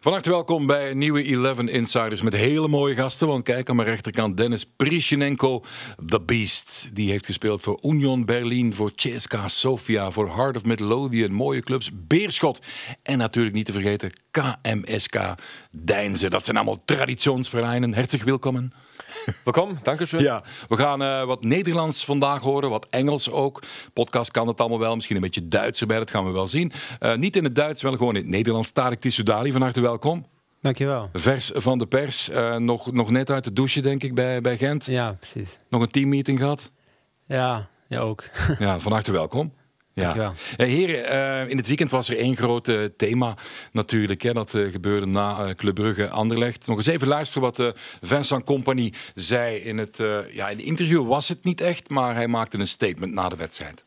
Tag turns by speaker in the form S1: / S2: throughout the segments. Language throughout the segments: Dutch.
S1: Van harte welkom bij nieuwe 11 Insiders met hele mooie gasten. Want kijk aan mijn rechterkant Dennis Prishinenko, The Beast. Die heeft gespeeld voor Union Berlin, voor CSKA Sofia, voor Heart of Midlothian, mooie clubs, Beerschot. En natuurlijk niet te vergeten KMSK Deinzen. Dat zijn allemaal traditionsvereinen. Herzlich welkom. Welkom, dankeschön. Ja, we gaan eh, wat Nederlands vandaag horen, wat Engels ook. Podcast kan het allemaal wel, misschien een beetje Duits erbij, dat gaan we wel zien. Eh, niet in het Duits, wel gewoon in het Nederlands. Tarek Tissoudali, van harte welkom. Dankjewel. Vers van de pers, eh, nog, nog net uit de douche denk ik bij, bij Gent. Ja, precies. Nog een teammeeting gehad? Ja, ja ook. ja, van harte welkom. Ja. Heren, eh, in het weekend was er één groot eh, thema natuurlijk. Hè, dat eh, gebeurde na Club Brugge Anderlecht. Nog eens even luisteren wat Vincent Company zei in het ja, in de interview. Was het niet echt, maar hij maakte een statement na de wedstrijd.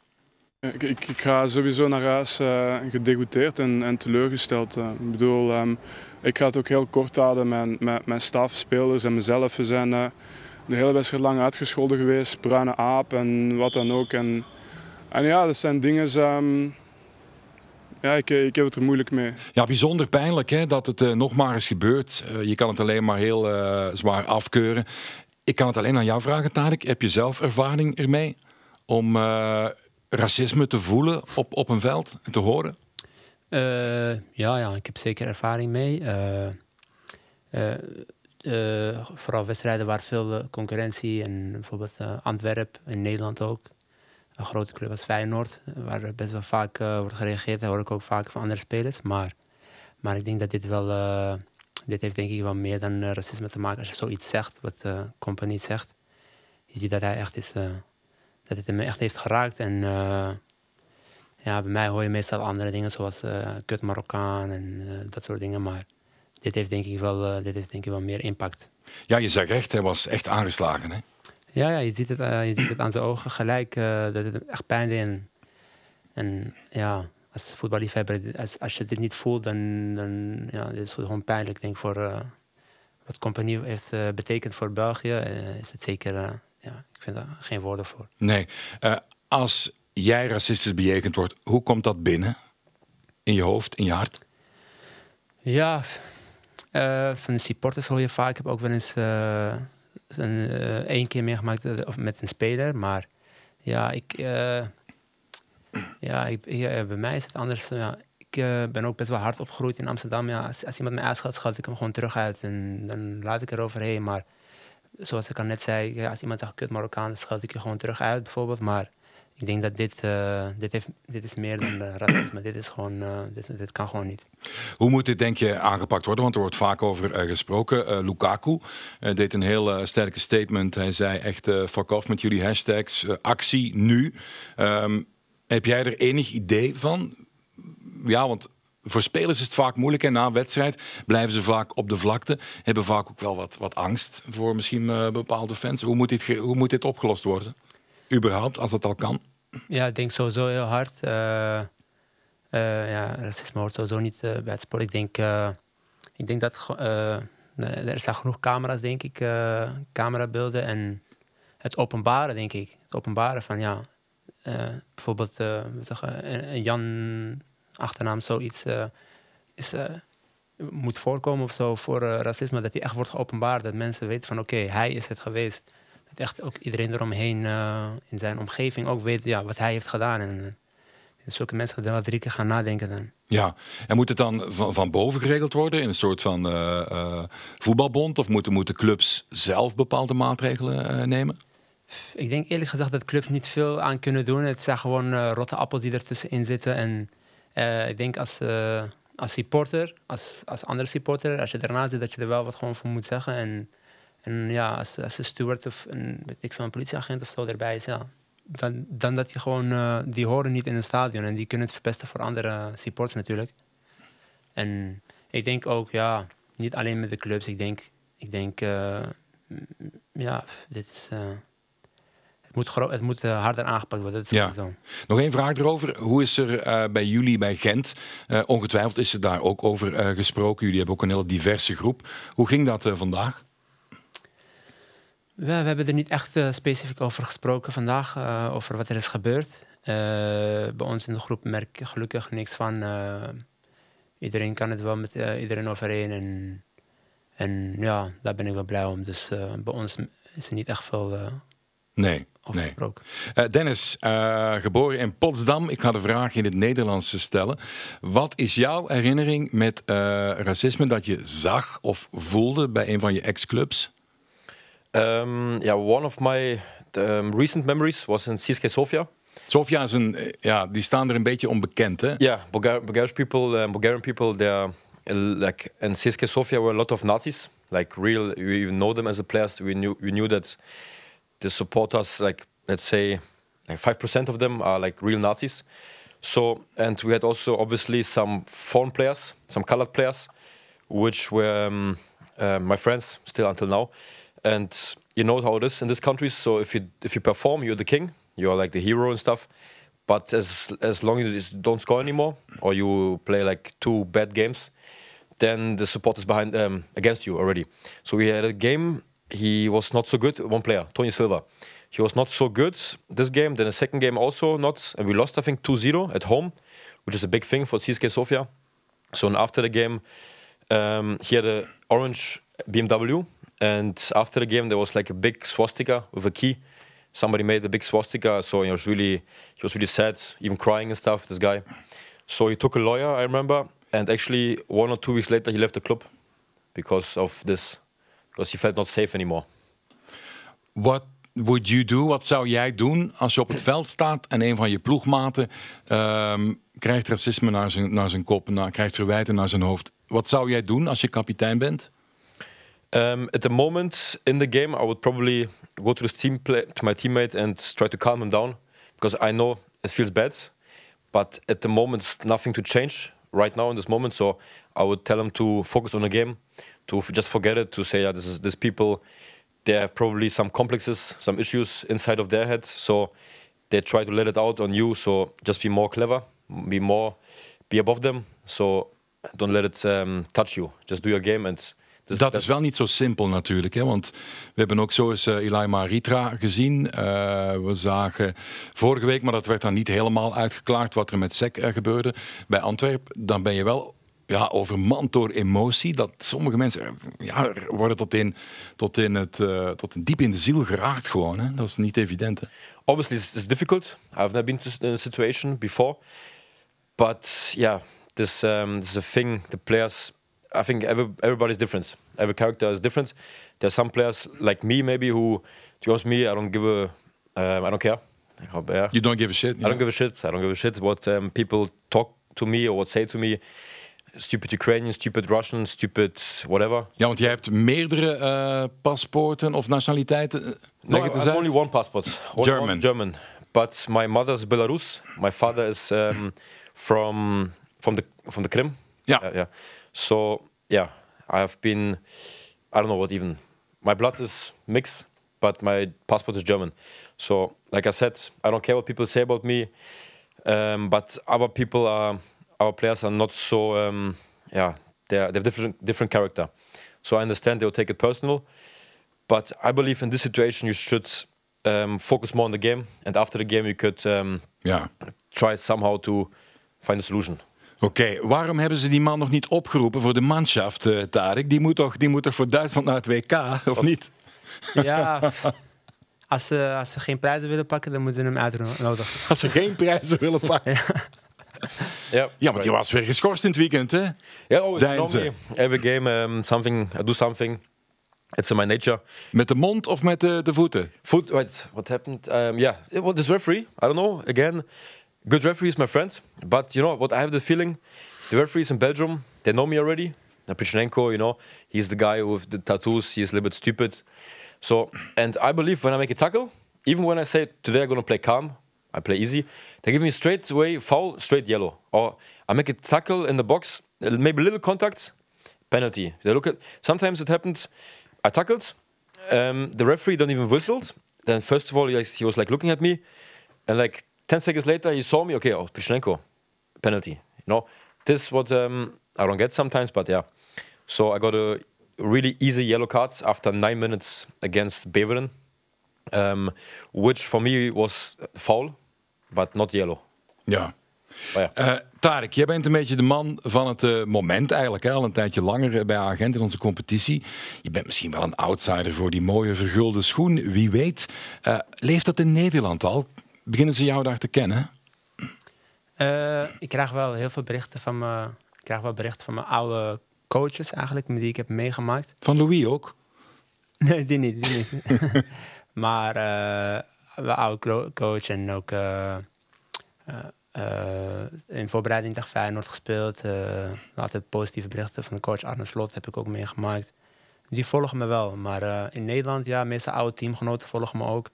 S2: Ik, ik, ik ga sowieso naar huis gedegouteerd en, en, teleurgesteld. ik bedoel, ehm, ik ga het ook heel kort houden. Mijn, mijn, staf, spelers en mezelf. We zijn de hele wedstrijd lang uitgescholden geweest. Bruine aap en wat dan ook. En en ja, dat zijn dingen. Um, ja, ik, eh, ik, heb het er moeilijk mee.
S1: Ja, bijzonder pijnlijk hè, dat het uh, nog maar eens gebeurt. Eh, je kan het alleen maar heel zwaar afkeuren. Ik kan het alleen aan jou vragen, Tarek. Heb je zelf ervaring ermee om racisme te voelen op, op een veld en te horen?
S2: ja, ja, ik heb zeker ervaring mee. vooral wedstrijden waar veel concurrentie en bijvoorbeeld Antwerpen in Nederland ook een grote club als Feyenoord, waar best wel vaak eh, wordt gereageerd. Daar hoor ik ook vaak van andere spelers. Maar, maar ik denk dat dit wel, eh, dit heeft denk ik wel meer dan eh, racisme te maken. Als je zoiets zegt, wat uh, Company zegt, je ziet dat hij echt is, dat het hem echt heeft geraakt. En ja, bij mij hoor je meestal andere dingen zoals kut Marokkaan en dat soort dingen. Maar dit heeft denk ik wel, dit heeft denk ik wel meer impact.
S1: Ja, je zegt echt, hij was echt aangeslagen hè?
S2: Ja, ja je, ziet het, eh, je ziet het aan zijn ogen gelijk eh, dat het echt pijn deed. En, ja, als voetballiefhebber, als, als je dit niet voelt, dan, dan ja, dit is gewoon pijnlijk denk voor eh, wat compagnie heeft betekend voor België. is het zeker, ja, ik vind daar geen woorden voor.
S1: Nee, als jij racistisch bejegend wordt, hoe komt dat binnen? In je hoofd, in je hart?
S2: Ja, van de supporters hoor je vaak. Ik heb ook wel eens een, eh, één keer meegemaakt eh, met een speler, maar ja, ik, eh, ja, ik, ja, bij mij is het anders. Ja, ik ben ook best wel hard opgegroeid in Amsterdam. Ja, als, iemand mij aanschat, schat ik hem gewoon terug uit en dan laat ik eroverheen. Maar zoals ik al net zei, als iemand zegt kut Marokkaan, schat ik je gewoon terug uit bijvoorbeeld. Maar ik denk dat dit, eh, dit, heeft, dit is meer dan uh, racisme. dit, is gewoon, eh, dit, kan gewoon niet.
S1: Hoe moet dit, denk je, aangepakt worden? Want er wordt vaak over gesproken. Lukaku deed een heel sterke statement. Hij zei echt, fuck off met jullie hashtags. actie nu. Ehm, heb jij er enig idee van? Ja, want voor spelers is het vaak moeilijk. En na een wedstrijd blijven ze vaak op de vlakte. Hebben vaak ook wel wat, wat angst voor misschien bepaalde fans. Hoe moet, dit, hoe moet dit opgelost worden? Überhaupt, als dat al kan.
S2: Ja, ik denk sowieso heel hard. Eh, eh, ja, racisme hoort sowieso niet eh, bij het sport. Ik denk, ik denk dat er staan genoeg camera's, denk ik, camerabeelden en het openbaren, denk ik. Het openbaren van ja, bijvoorbeeld uh, een Jan achternaam, zoiets is, moet voorkomen of zo voor racisme, dat die echt wordt geopenbaard. Dat mensen weten van oké, hij is het geweest echt ook iedereen eromheen eh, in zijn omgeving ook weet ja, wat hij heeft gedaan. En, eh, zulke mensen wel drie keer gaan nadenken dan.
S1: Ja, en moet het dan van, van boven geregeld worden in een soort van eh, voetbalbond? Of moeten, moeten clubs zelf
S2: bepaalde maatregelen nemen? Ik denk eerlijk gezegd dat clubs niet veel aan kunnen doen. Het zijn gewoon rotte appels die ertussenin zitten. En ik denk als, als supporter, als, als andere supporter, als je daarna zit, dat je er wel wat gewoon voor moet zeggen. En en ja, als, als een steward of een, ik, van een politieagent of zo erbij is, ja, dan, dan dat je gewoon, eh, die horen niet in het stadion en die kunnen het verpesten voor andere supporters natuurlijk. En ik denk ook, ja, niet alleen met de clubs. Ik denk, ik denk eh, ja, dit is... Uh, het moet, het moet harder aangepakt worden. ja. Zo.
S1: Nog één vraag erover. Hoe is er bij jullie, bij Gent, ongetwijfeld is er daar ook over gesproken. Jullie hebben ook een hele diverse groep. Hoe ging dat vandaag?
S2: We, hebben er niet echt eh, specifiek over gesproken vandaag, eh, over wat er is gebeurd. Eh, bij ons in de groep merk ik gelukkig niks van. iedereen kan het wel met iedereen overeen. En, ja, daar ben ik wel blij om. Dus bij ons is er niet echt veel Nee. nee.
S1: Dennis, geboren in Potsdam. Ik ga de vraag in het Nederlands stellen. Wat is jouw herinnering met racisme dat je zag of voelde
S3: bij een van je ex-clubs? Um, yeah, one of my um, recent memories was in CSK Sofia. Sofia is een, ja, die staan er een beetje onbekend, hè? Yeah, Bulgarian people, um, Bulgarian people, they are uh, like in CSK Sofia were a lot of Nazis, like real. We even know them as the players. We knew we knew that the supporters, like let's say, like five percent of them are like real Nazis. So and we had also obviously some foreign players, some colored players, which were um, uh, my friends still until now and you know how it is in this country. So if you if you perform, you're the king, you're like the hero and stuff. But as as long as you don't score anymore, or you play like two bad games, then the support is behind um, against you already. So we had a game. He was not so good. One player, Tony Silva, he was not so good this game. Then the second game also not, and we lost I think 2-0 at home, which is a big thing for CSK Sofia. So and after the game, um, he had an orange BMW And after the game, there was like a big swastika with a key. Somebody made a big swastika, so he was really he was really sad, even crying and stuff. This guy. So he took a lawyer, I remember, and actually one or two weeks later he left the club because of this, because he felt not safe anymore. What would you do? Wat zou jij
S1: doen als je op het veld staat en een van je ploegmaten um, krijgt racisme naar zijn, naar zijn kop, naar, krijgt verwijten naar zijn hoofd? Wat zou jij doen als je kapitein bent?
S3: Um, at the moment in the game, I would probably go to the team play, to my teammate and try to calm him down because I know it feels bad, but at the moment it's nothing to change right now in this moment. So I would tell him to focus on the game, to just forget it, to say yeah, this is this people, they have probably some complexes, some issues inside of their head, so they try to let it out on you. So just be more clever, be more, be above them. So don't let it um, touch you. Just do your game and Dus dat, is wel niet
S1: zo simpel natuurlijk. Hè? Want we hebben ook zo eens uh, eh, Maritra gezien. Eh, we zagen vorige week, maar dat werd dan niet helemaal uitgeklaard... wat er met SEC eh, gebeurde bij Antwerpen. Dan ben je wel ja, overmand door emotie. Dat sommige mensen ja, worden tot in, tot in het tot in diep in de ziel geraakt gewoon. Hè? Dat is niet evident.
S3: Obviously, it's difficult. I've never been in a situation before. But yeah, this, um, this is a thing the players I think every, everybody's different. Every character is different. There's some players like me maybe who, to be honest, me I don't give a, um, I don't care. You don't give a shit. I know? don't give a shit. I don't give a shit what um, people talk to me or what say to me. Stupid Ukrainian, stupid Russian, stupid whatever. Ja, want je hebt
S1: meerdere uh, paspoorten of nationaliteiten. Eh, no, I have only
S3: one passport. German. One German. But my mother's Belarus. My father is um, from from the from the Krim. Yeah. Uh, yeah. So yeah, I have been. I don't know what even. My blood is mixed, but my passport is German. So like I said, I don't care what people say about me. Um, but other people are our players are not so um, yeah they have different different character. So I understand they will take it personal, but I believe in this situation you should um, focus more on the game, and after the game you could um, yeah try somehow to find a solution.
S1: Oké, waarom hebben ze die man nog niet opgeroepen voor de manschaft, eh, Tarek? Die moet, toch, die moet toch voor Duitsland naar het WK, of niet?
S2: Ja, als ze, als ze geen prijzen willen pakken, dan moeten ze hem uitnodigen. Als ze geen prijzen willen pakken.
S3: ja. Ja, maar die was weer geschorst in het weekend, hè? Ja, oh, eh, every game, ehm, something, I eh, do something. It's in my nature. Met de mond of met de, de voeten? Foot, what, what happened? Um, ehm, yeah, it was this referee, I don't know, again. good referees, my friend. But you know what? I have the feeling the referees in Belgium, they know me already. Napichenko, you know, he's the guy with the tattoos. He's a little bit stupid. So, and I believe when I make a tackle, even when I say today I'm gonna play calm, I play easy, they give me straight away foul, straight yellow. Or I make a tackle in the box, maybe little contact, penalty. They look at. Sometimes it happens. I tackled. Um, the referee don't even whistled. Then first of all, he was like looking at me, and like 10 seconds later, you saw me. Okay, oh, Pishnenko, penalty. You know, this what um, I don't get sometimes, but yeah. So I got a really easy yellow card after nine minutes against Beveren, um, which for me was foul, but not yellow. Ja. Oh, eh, Tarek, jij bent
S1: een beetje de man van het eh, moment eigenlijk, hè? al een tijdje langer eh, bij Agent in onze competitie. Je bent misschien wel een outsider voor die mooie vergulde schoen, wie weet. leeft dat in Nederland al? beginnen ze jou daar te kennen?
S2: Eh, ik krijg wel heel veel berichten van mijn, ik krijg wel berichten van mijn oude coaches eigenlijk, die ik heb meegemaakt. Van Louis ook? Nee, die niet. Die niet. maar uh, eh, mijn oude coach en ook uh, in voorbereiding tegen Feyenoord gespeeld. altijd positieve berichten van de coach Arne Slot heb ik ook meegemaakt. Die volgen me wel, maar in Nederland, ja, meeste oude teamgenoten volgen me ook.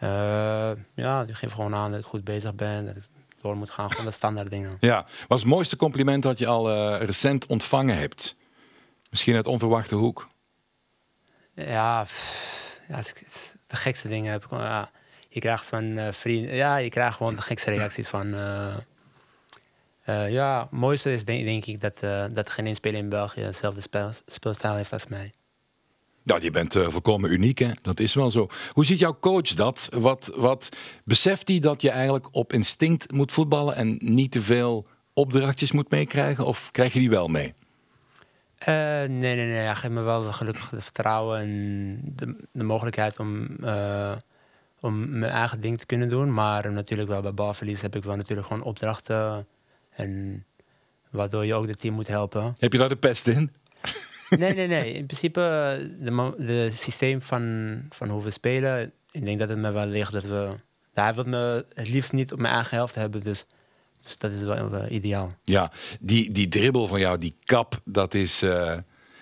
S2: Eh, ja, die geeft gewoon aan dat ik goed bezig ben. Dat ik door moet gaan. Gewoon de standaard dingen.
S1: Ja. Wat is het mooiste compliment dat je al eh, recent ontvangen hebt? Misschien uit onverwachte hoek.
S2: Ja, ja de gekste dingen heb ik. Ja, je krijgt van uh, eh, vrienden. Ja, je krijgt gewoon de gekste reacties van. ja, het mooiste is denk, ik dat, dat geen speler in België dezelfde speelstijl heeft als mij.
S1: Nou, je bent eh, volkomen uniek, hè? dat is wel zo. Hoe ziet jouw coach dat? Wat, wat beseft hij dat je eigenlijk op instinct moet voetballen en niet te veel opdrachtjes moet meekrijgen? Of krijg je die wel mee?
S2: Eh, nee, nee, nee. Hij geeft me wel gelukkig het vertrouwen en de, mogelijkheid om, eh, om mijn eigen ding te kunnen doen. Maar natuurlijk wel bij balverlies heb ik wel natuurlijk gewoon opdrachten. En waardoor je ook het team moet helpen. Heb
S1: je daar de pest in?
S2: Nee, nee, nee. In principe, het eh, systeem van, van hoe we spelen, ik denk dat het me wel ligt dat we... daar wil me het liefst niet op mijn eigen helft hebben, dus... Dus dat is wel ideaal.
S1: Ja, die, die dribbel van jou, die kap, dat is, eh,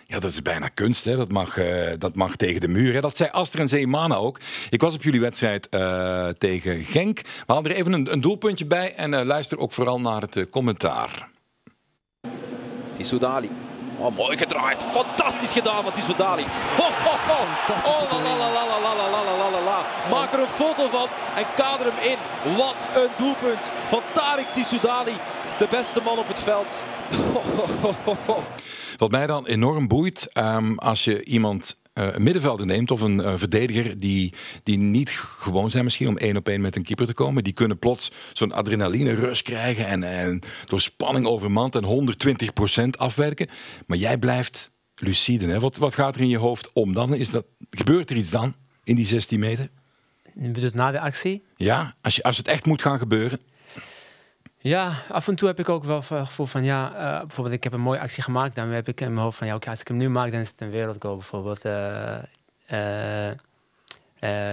S1: ja, dat is bijna kunst. Hè? Dat, mag, eh, dat mag tegen de muur. Dat zei Aster en Zeemana ook. Ik was op jullie wedstrijd tegen Genk. We hadden er even een, een doelpuntje bij en luister ook vooral naar het commentaar.
S3: Tissoudali Oh, mooi gedraaid. Fantastisch gedaan, wat is Dali.
S1: Fantastisch. Oh, Maak er een foto van en kader hem in. Wat een doelpunt van Tarik Tisoudali, De beste man op het veld. Wat mij dan enorm boeit, ehm, als je iemand eh, een middenvelder neemt of een eh, verdediger die, die niet gewoon zijn misschien om één op één met een keeper te komen, die kunnen plots zo'n adrenaline rush krijgen en, door spanning overmand en 120% afwerken. Maar jij blijft lucide. Hè? Wat, wat gaat er in je hoofd om dan? Is dat, gebeurt er iets dan in die 16 meter?
S2: Je bedoelt na de actie?
S1: Ja, als, je, als het echt moet gaan gebeuren.
S2: Ja, af en toe heb ik ook wel het gevoel van ja, eh, bijvoorbeeld ik heb een mooie actie gemaakt. Dan heb ik in mijn hoofd van ja, oké, als ik hem nu maak, dan is het een wereldgoal bijvoorbeeld. Eh, eh,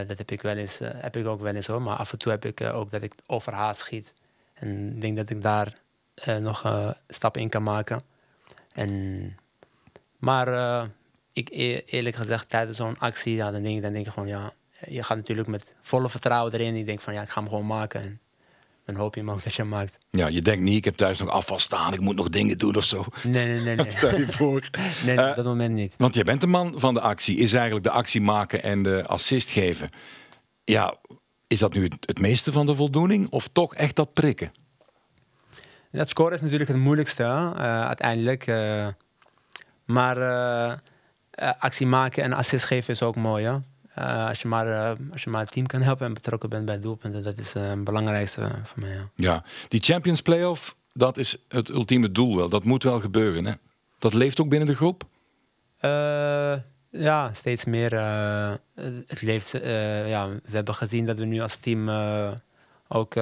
S2: dat heb ik, wel eens, heb ik ook wel eens hoor. Maar af en toe heb ik ook dat ik overhaast schiet. En denk dat ik daar nog een stap in kan maken. En, maar ik, e-, eerlijk gezegd, tijdens zo'n actie, ja, dan, denk, ik, dan denk ik gewoon ja, je gaat natuurlijk met volle vertrouwen erin. Ik denk van ja, ik ga hem gewoon maken een hoop je dat je maakt.
S1: Ja, je denkt niet, ik heb thuis nog afval staan, ik moet nog dingen doen of zo.
S2: Nee, nee, nee. nee. Stel je voor. nee, eh, op dat moment niet.
S1: Want je bent de man van de actie. Is eigenlijk de actie maken en de assist geven. Ja, is dat nu het meeste van de voldoening of toch echt dat prikken?
S2: Dat scoren is natuurlijk het moeilijkste eh, uiteindelijk. Eh. maar actie maken en assist geven is ook mooi. ja. Eh, als, je maar, eh, als je maar het team kan helpen en betrokken bent bij doelpunten, dat is eh, het belangrijkste voor mij. Ja.
S1: ja. die Champions Playoff, dat is het ultieme doel wel. Dat moet wel gebeuren. Hè? Dat leeft ook binnen de groep?
S2: ja, steeds meer. het leeft, ja, we hebben gezien dat we nu als team ook,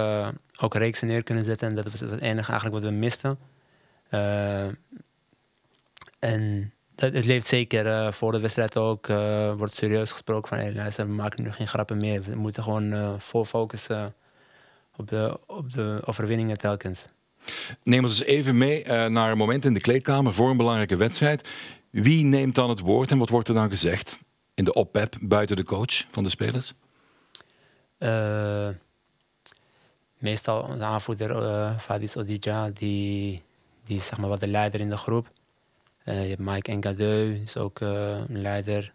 S2: ook reeksen neer kunnen zetten. En dat was het enige eigenlijk wat we misten. en dat, het leeft zeker. Eh, voor de wedstrijd ook uh, wordt serieus gesproken van hey, we maken nu geen grappen meer. We moeten gewoon uh, vol focussen op de, op de overwinningen telkens. Neem ons eens
S1: even mee naar een moment in de kleedkamer voor een belangrijke wedstrijd. Wie neemt dan het woord en wat wordt er dan gezegd in de op buiten de coach van de spelers?
S2: meestal de aanvoerder Fadis Odija, die, die zeg maar, wat de leider in de groep eh, je hebt Mike Engadeu, is ook eh, een leider.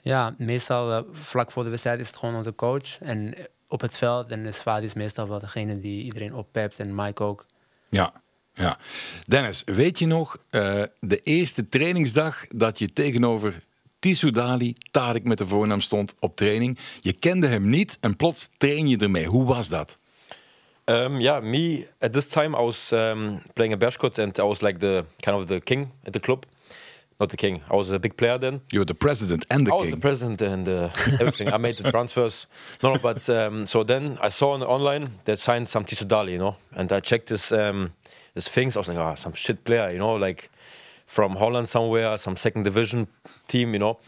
S2: Ja, meestal eh, vlak voor de wedstrijd is het gewoon onze coach. En op het veld, en Svadi is meestal wel degene die iedereen oppept en Mike ook.
S1: Ja, ja. Dennis, weet je nog de eerste trainingsdag dat je tegenover Tissou Dali, Tarek met de voornaam stond op training. Je kende hem niet en plots train je ermee. Hoe was dat?
S3: Um, yeah, me at this time I was um, playing a Bershkot and I was like the kind of the king at the club. Not the king. I was a big player then. You were the president and the king. I was the president and uh, everything. I made the transfers. No, no but um, so then I saw on online that signed some Dali, you know, and I checked this um, this things. I was like, ah, oh, some shit player, you know, like from Holland somewhere, some second division team, you know.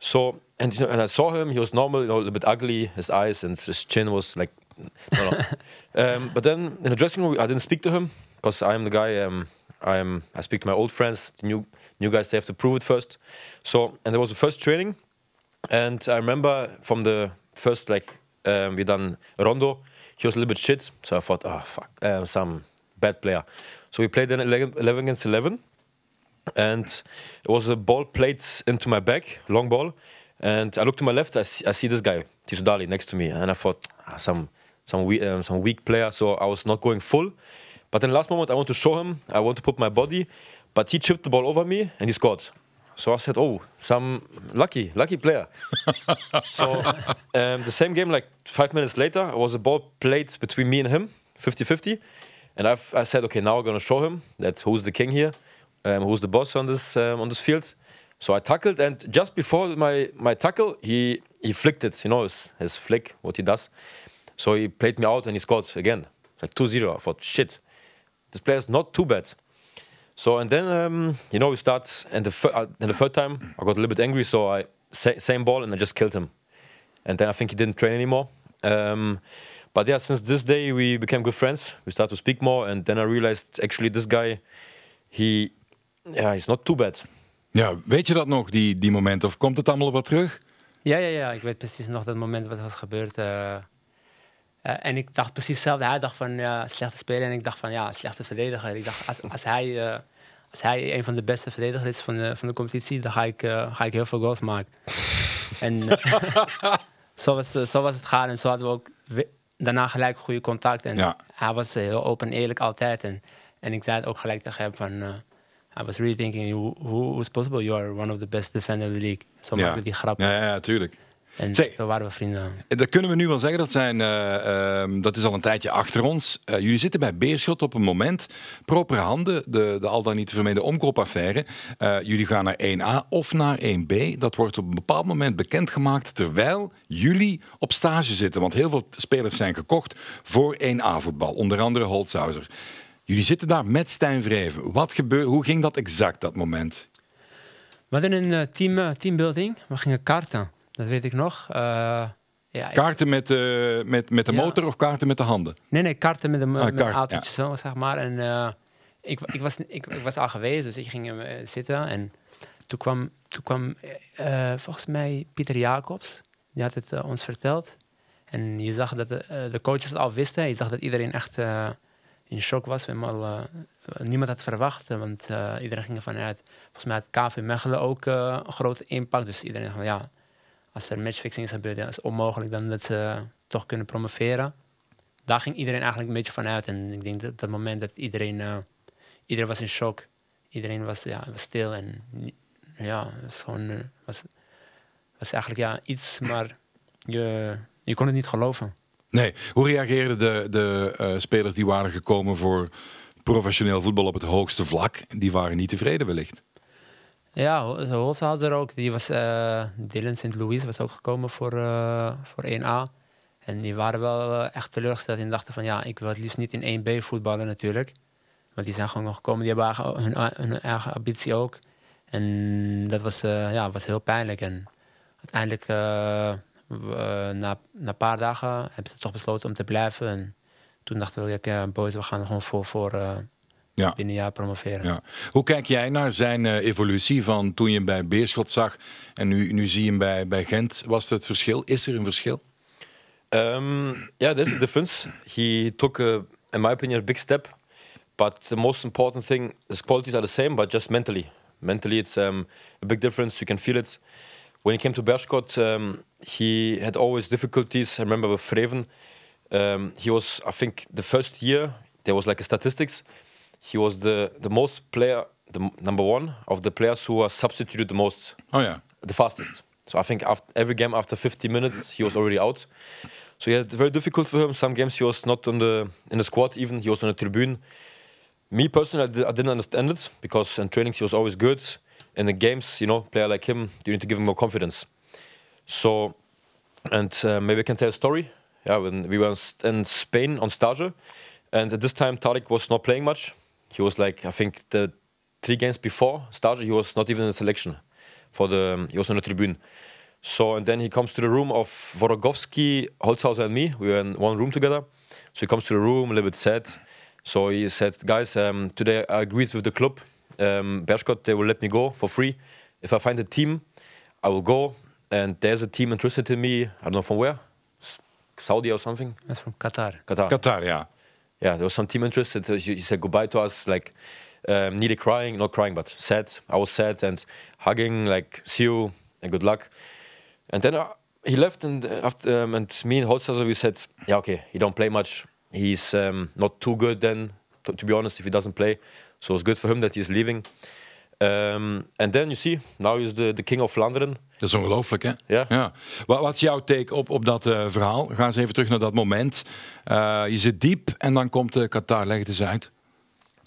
S3: So and you know, and I saw him. He was normal, you know, a little bit ugly. His eyes and his chin was like no, no. um, but then in the dressing room, I didn't speak to him because I'm the guy. Um, I'm I speak to my old friends. The new new guys they have to prove it first. So and there was the first training, and I remember from the first like um, we done rondo, he was a little bit shit. So I thought, oh fuck, uh, some bad player. So we played then 11, 11 against 11 and it was a ball played into my back, long ball. And I look to my left, I see, I see this guy, Tisudali, next to me. And I thought, ah, some some um, some weak player. So I was not going full. But then last moment, I want to show him. I want to put my body, but he chipped the ball over me and he scored. So I said, "Oh, some lucky, lucky player." so um, the same game, like five minutes later, was a ball played between me and him, 50-50. and I've, I said, "Okay, now I'm gonna show him that who's the king here, um, who's the boss on this um, on this field." So I tackled, and just before my my tackle, he he flicked it. You know, his, his flick, what he does. So he played me out and he scored again, like 2-0. I thought, shit, this player is not too bad. So and then um, you know he starts and the uh, and the third time I got a little bit angry, so I sa same ball and I just killed him. And then I think he didn't train anymore. Um, but yeah, since this day we became good friends. We started to speak more, and then I realized actually this guy, he, yeah, he's not too bad.
S1: Ja, weet je dat nog, die, die moment? Of komt het allemaal wat terug?
S2: Ja, ja, ja. Ik weet precies nog dat moment wat er was gebeurd. Uh... Eh, en ik dacht precies hetzelfde. Hij dacht van ja, slechte speler. En ik dacht van ja, slechte verdediger. Ik dacht, als, als hij eh, als hij een van de beste verdedigers is van de, van de competitie, dan ga ik, eh, ga ik heel veel goals maken. en zo, was, zo was het gaan. En zo hadden we ook daarna gelijk goede contact. En hij was heel open en eerlijk altijd. En, en ik zei het ook gelijk tegen hem van... Uh, I was really thinking, who, who possible? You are one of the best defenders of the league. Zo ja. maakte die grap. Ja, ja, ja tuurlijk. En zo waren we vrienden.
S1: Dat eh, kunnen we nu wel zeggen. Dat, zijn, eh, ehm, dat is al een tijdje achter ons. Eh, jullie zitten bij Beerschot op een moment. proper handen, de, de al dan niet vermeende omkoopaffaire. jullie gaan naar 1A of naar 1B. Dat wordt op een bepaald moment bekendgemaakt terwijl jullie op stage zitten. Want heel veel spelers zijn gekocht voor 1A voetbal. Onder andere Holzhauser. Jullie zitten daar met Stijn Vreven. Wat gebeurde? hoe ging dat exact, dat moment?
S2: We hadden een team, teambuilding. We gingen kaarten. Dat weet ik nog. Eh, ja,
S1: kaarten met, uh, met, met de motor of kaarten met de handen?
S2: Nee, nee, kaarten met de ah, zeg maar. En eh, ik, ik, was, ik, was al geweest, dus ik ging zitten. En toen kwam, toen kwam volgens mij Pieter Jacobs, die had het ons verteld. En je zag dat de, de, coaches het al wisten. Je zag dat iedereen echt in shock was. niemand had verwacht, want iedereen ging ervan uit. Volgens mij had KV Mechelen ook een grote impact. Dus iedereen dacht, ja, als er matchfixing is gebeurd, ja, is onmogelijk dan dat ze toch kunnen promoveren. Daar ging iedereen eigenlijk een beetje van uit. En ik denk dat dat moment dat iedereen, eh, iedereen was in shock. Iedereen was, ja, was stil en ja, was, gewoon, eh, was, was eigenlijk ja, iets, maar je, je kon het niet geloven.
S1: Nee, hoe reageerden de, de eh, spelers die waren gekomen voor professioneel voetbal op het hoogste vlak? Die waren niet tevreden wellicht.
S2: Ja, Holsa had er ook. Die was, eh, Dylan St. Louis was ook gekomen voor, eh, voor 1A. En die waren wel eh, echt teleurgesteld en dachten van ja, ik wil het liefst niet in 1B voetballen natuurlijk. Maar die zijn gewoon nog gekomen, die hebben hun, hun eigen ambitie ook. En dat was, ja, was heel pijnlijk. En uiteindelijk, na, na een paar dagen, hebben ze toch besloten om te blijven. En toen dachten we, ja, boys, we gaan gewoon voor, voor ja. binnen een jaar promoveren. Ja.
S1: Hoe kijk jij naar zijn uh, evolutie van toen je bij Beerschot zag en
S3: nu, nu zie je hem bij, bij Gent? Was het, het verschil? Is er een verschil? Um, ehm, dat is the difference. He took, a, eh, in my opinion, a big step. But the most important thing, his qualities are the same, but just mentally. Mentally, it's um, a big difference. You can feel it. When he came to Beerschot, um, he had always difficulties. I remember with Freven, um, he was, I think, the first year, there was like a statistics he was the the most player, the number one of the players who was substituted the most. Oh yeah, the fastest. So I think after every game after 50 minutes he was already out. So yeah, very difficult for him. Some games he was not on the in the squad even. He was on the tribune. Me personally, I, did, I didn't understand it because in trainings he was always good. In the games, you know, player like him, you need to give him more confidence. So, and uh, maybe I can tell a story. Yeah, when we were in Spain on stage, and at this time Tarek was not playing much he was like I think the three games before Starger, he was not even in the selection for the um, he was on the tribune. So and then he comes to the room of Vorogovsky, Holzhauser, and me. We were in one room together. So he comes to the room a little bit sad. So he said, "Guys, um, today I agreed with the club. Um, Bershkot, they will let me go for free. If I find a team, I will go. And there's a team interested in me. I don't know from where, Saudi or something.
S2: That's from Qatar. Qatar.
S3: Qatar, yeah yeah, there was some team interest. That he said goodbye to us, like um, nearly crying, not crying, but sad. I was sad and hugging, like see you and good luck. And then uh, he left, and uh, after um, and me and Holzer, we said, yeah, okay, he don't play much. He's um, not too good then, to, to be honest, if he doesn't play. So it's good for him that he's leaving. Ehm, en dan, je you see, is de king of Vlaanderen. Dat is ongelooflijk, hè? Ja. Ja. Wat, wat, is jouw take op, op dat uh, verhaal? Gaan eens even terug naar dat moment.
S1: Eh, je zit diep en dan komt uh, Qatar. Leg het eens uit.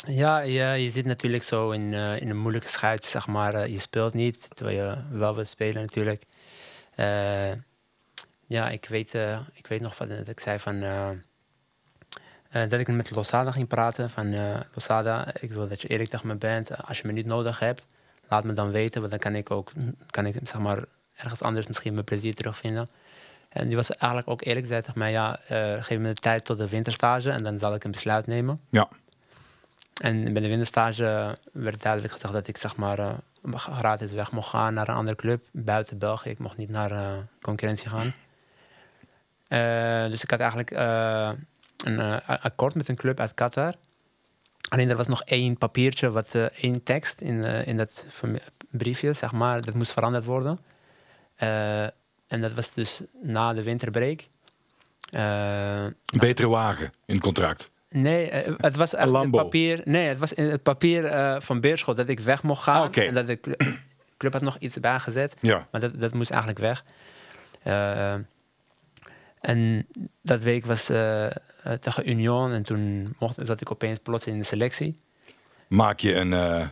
S2: Ja, ja, je zit natuurlijk zo in, in een moeilijke schuit, zeg maar. je speelt niet, terwijl je wel wilt spelen natuurlijk. ja, ik weet, ik weet nog wat ik zei van eh, dat ik met Losada ging praten. Van eh, Losada, ik wil dat je eerlijk tegen me bent. Eh, als je me niet nodig hebt, laat me dan weten. Want dan kan ik ook, kan ik zeg maar, ergens anders misschien mijn plezier terugvinden. En die was eigenlijk ook eerlijk zei tegen mij, ja, geef me de tijd tot de winterstage en dan zal ik een besluit nemen. Ja. En bij de winterstage werd duidelijk gezegd dat ik zeg maar gratis weg mocht gaan naar een andere club buiten België. Ik mocht niet naar concurrentie gaan. dus ik had eigenlijk een eh, akkoord met een club uit Qatar. Alleen er was nog één papiertje, wat, eh, één tekst in, eh, in dat briefje, zeg maar, dat moest veranderd worden. en dat was dus na de winterbreak. een nou-
S1: Betere wagen in het contract.
S2: Nee, het was echt het papier. Nee, het was in het papier van Beerschot dat ik weg mocht gaan. Ah, en dat de club, had nog iets bijgezet. Ja. Maar dat, dat moest eigenlijk weg. Uh, en dat week was uh, eh, tegen Union en toen mocht, zat ik opeens plots in de selectie.
S1: Maak je een uh,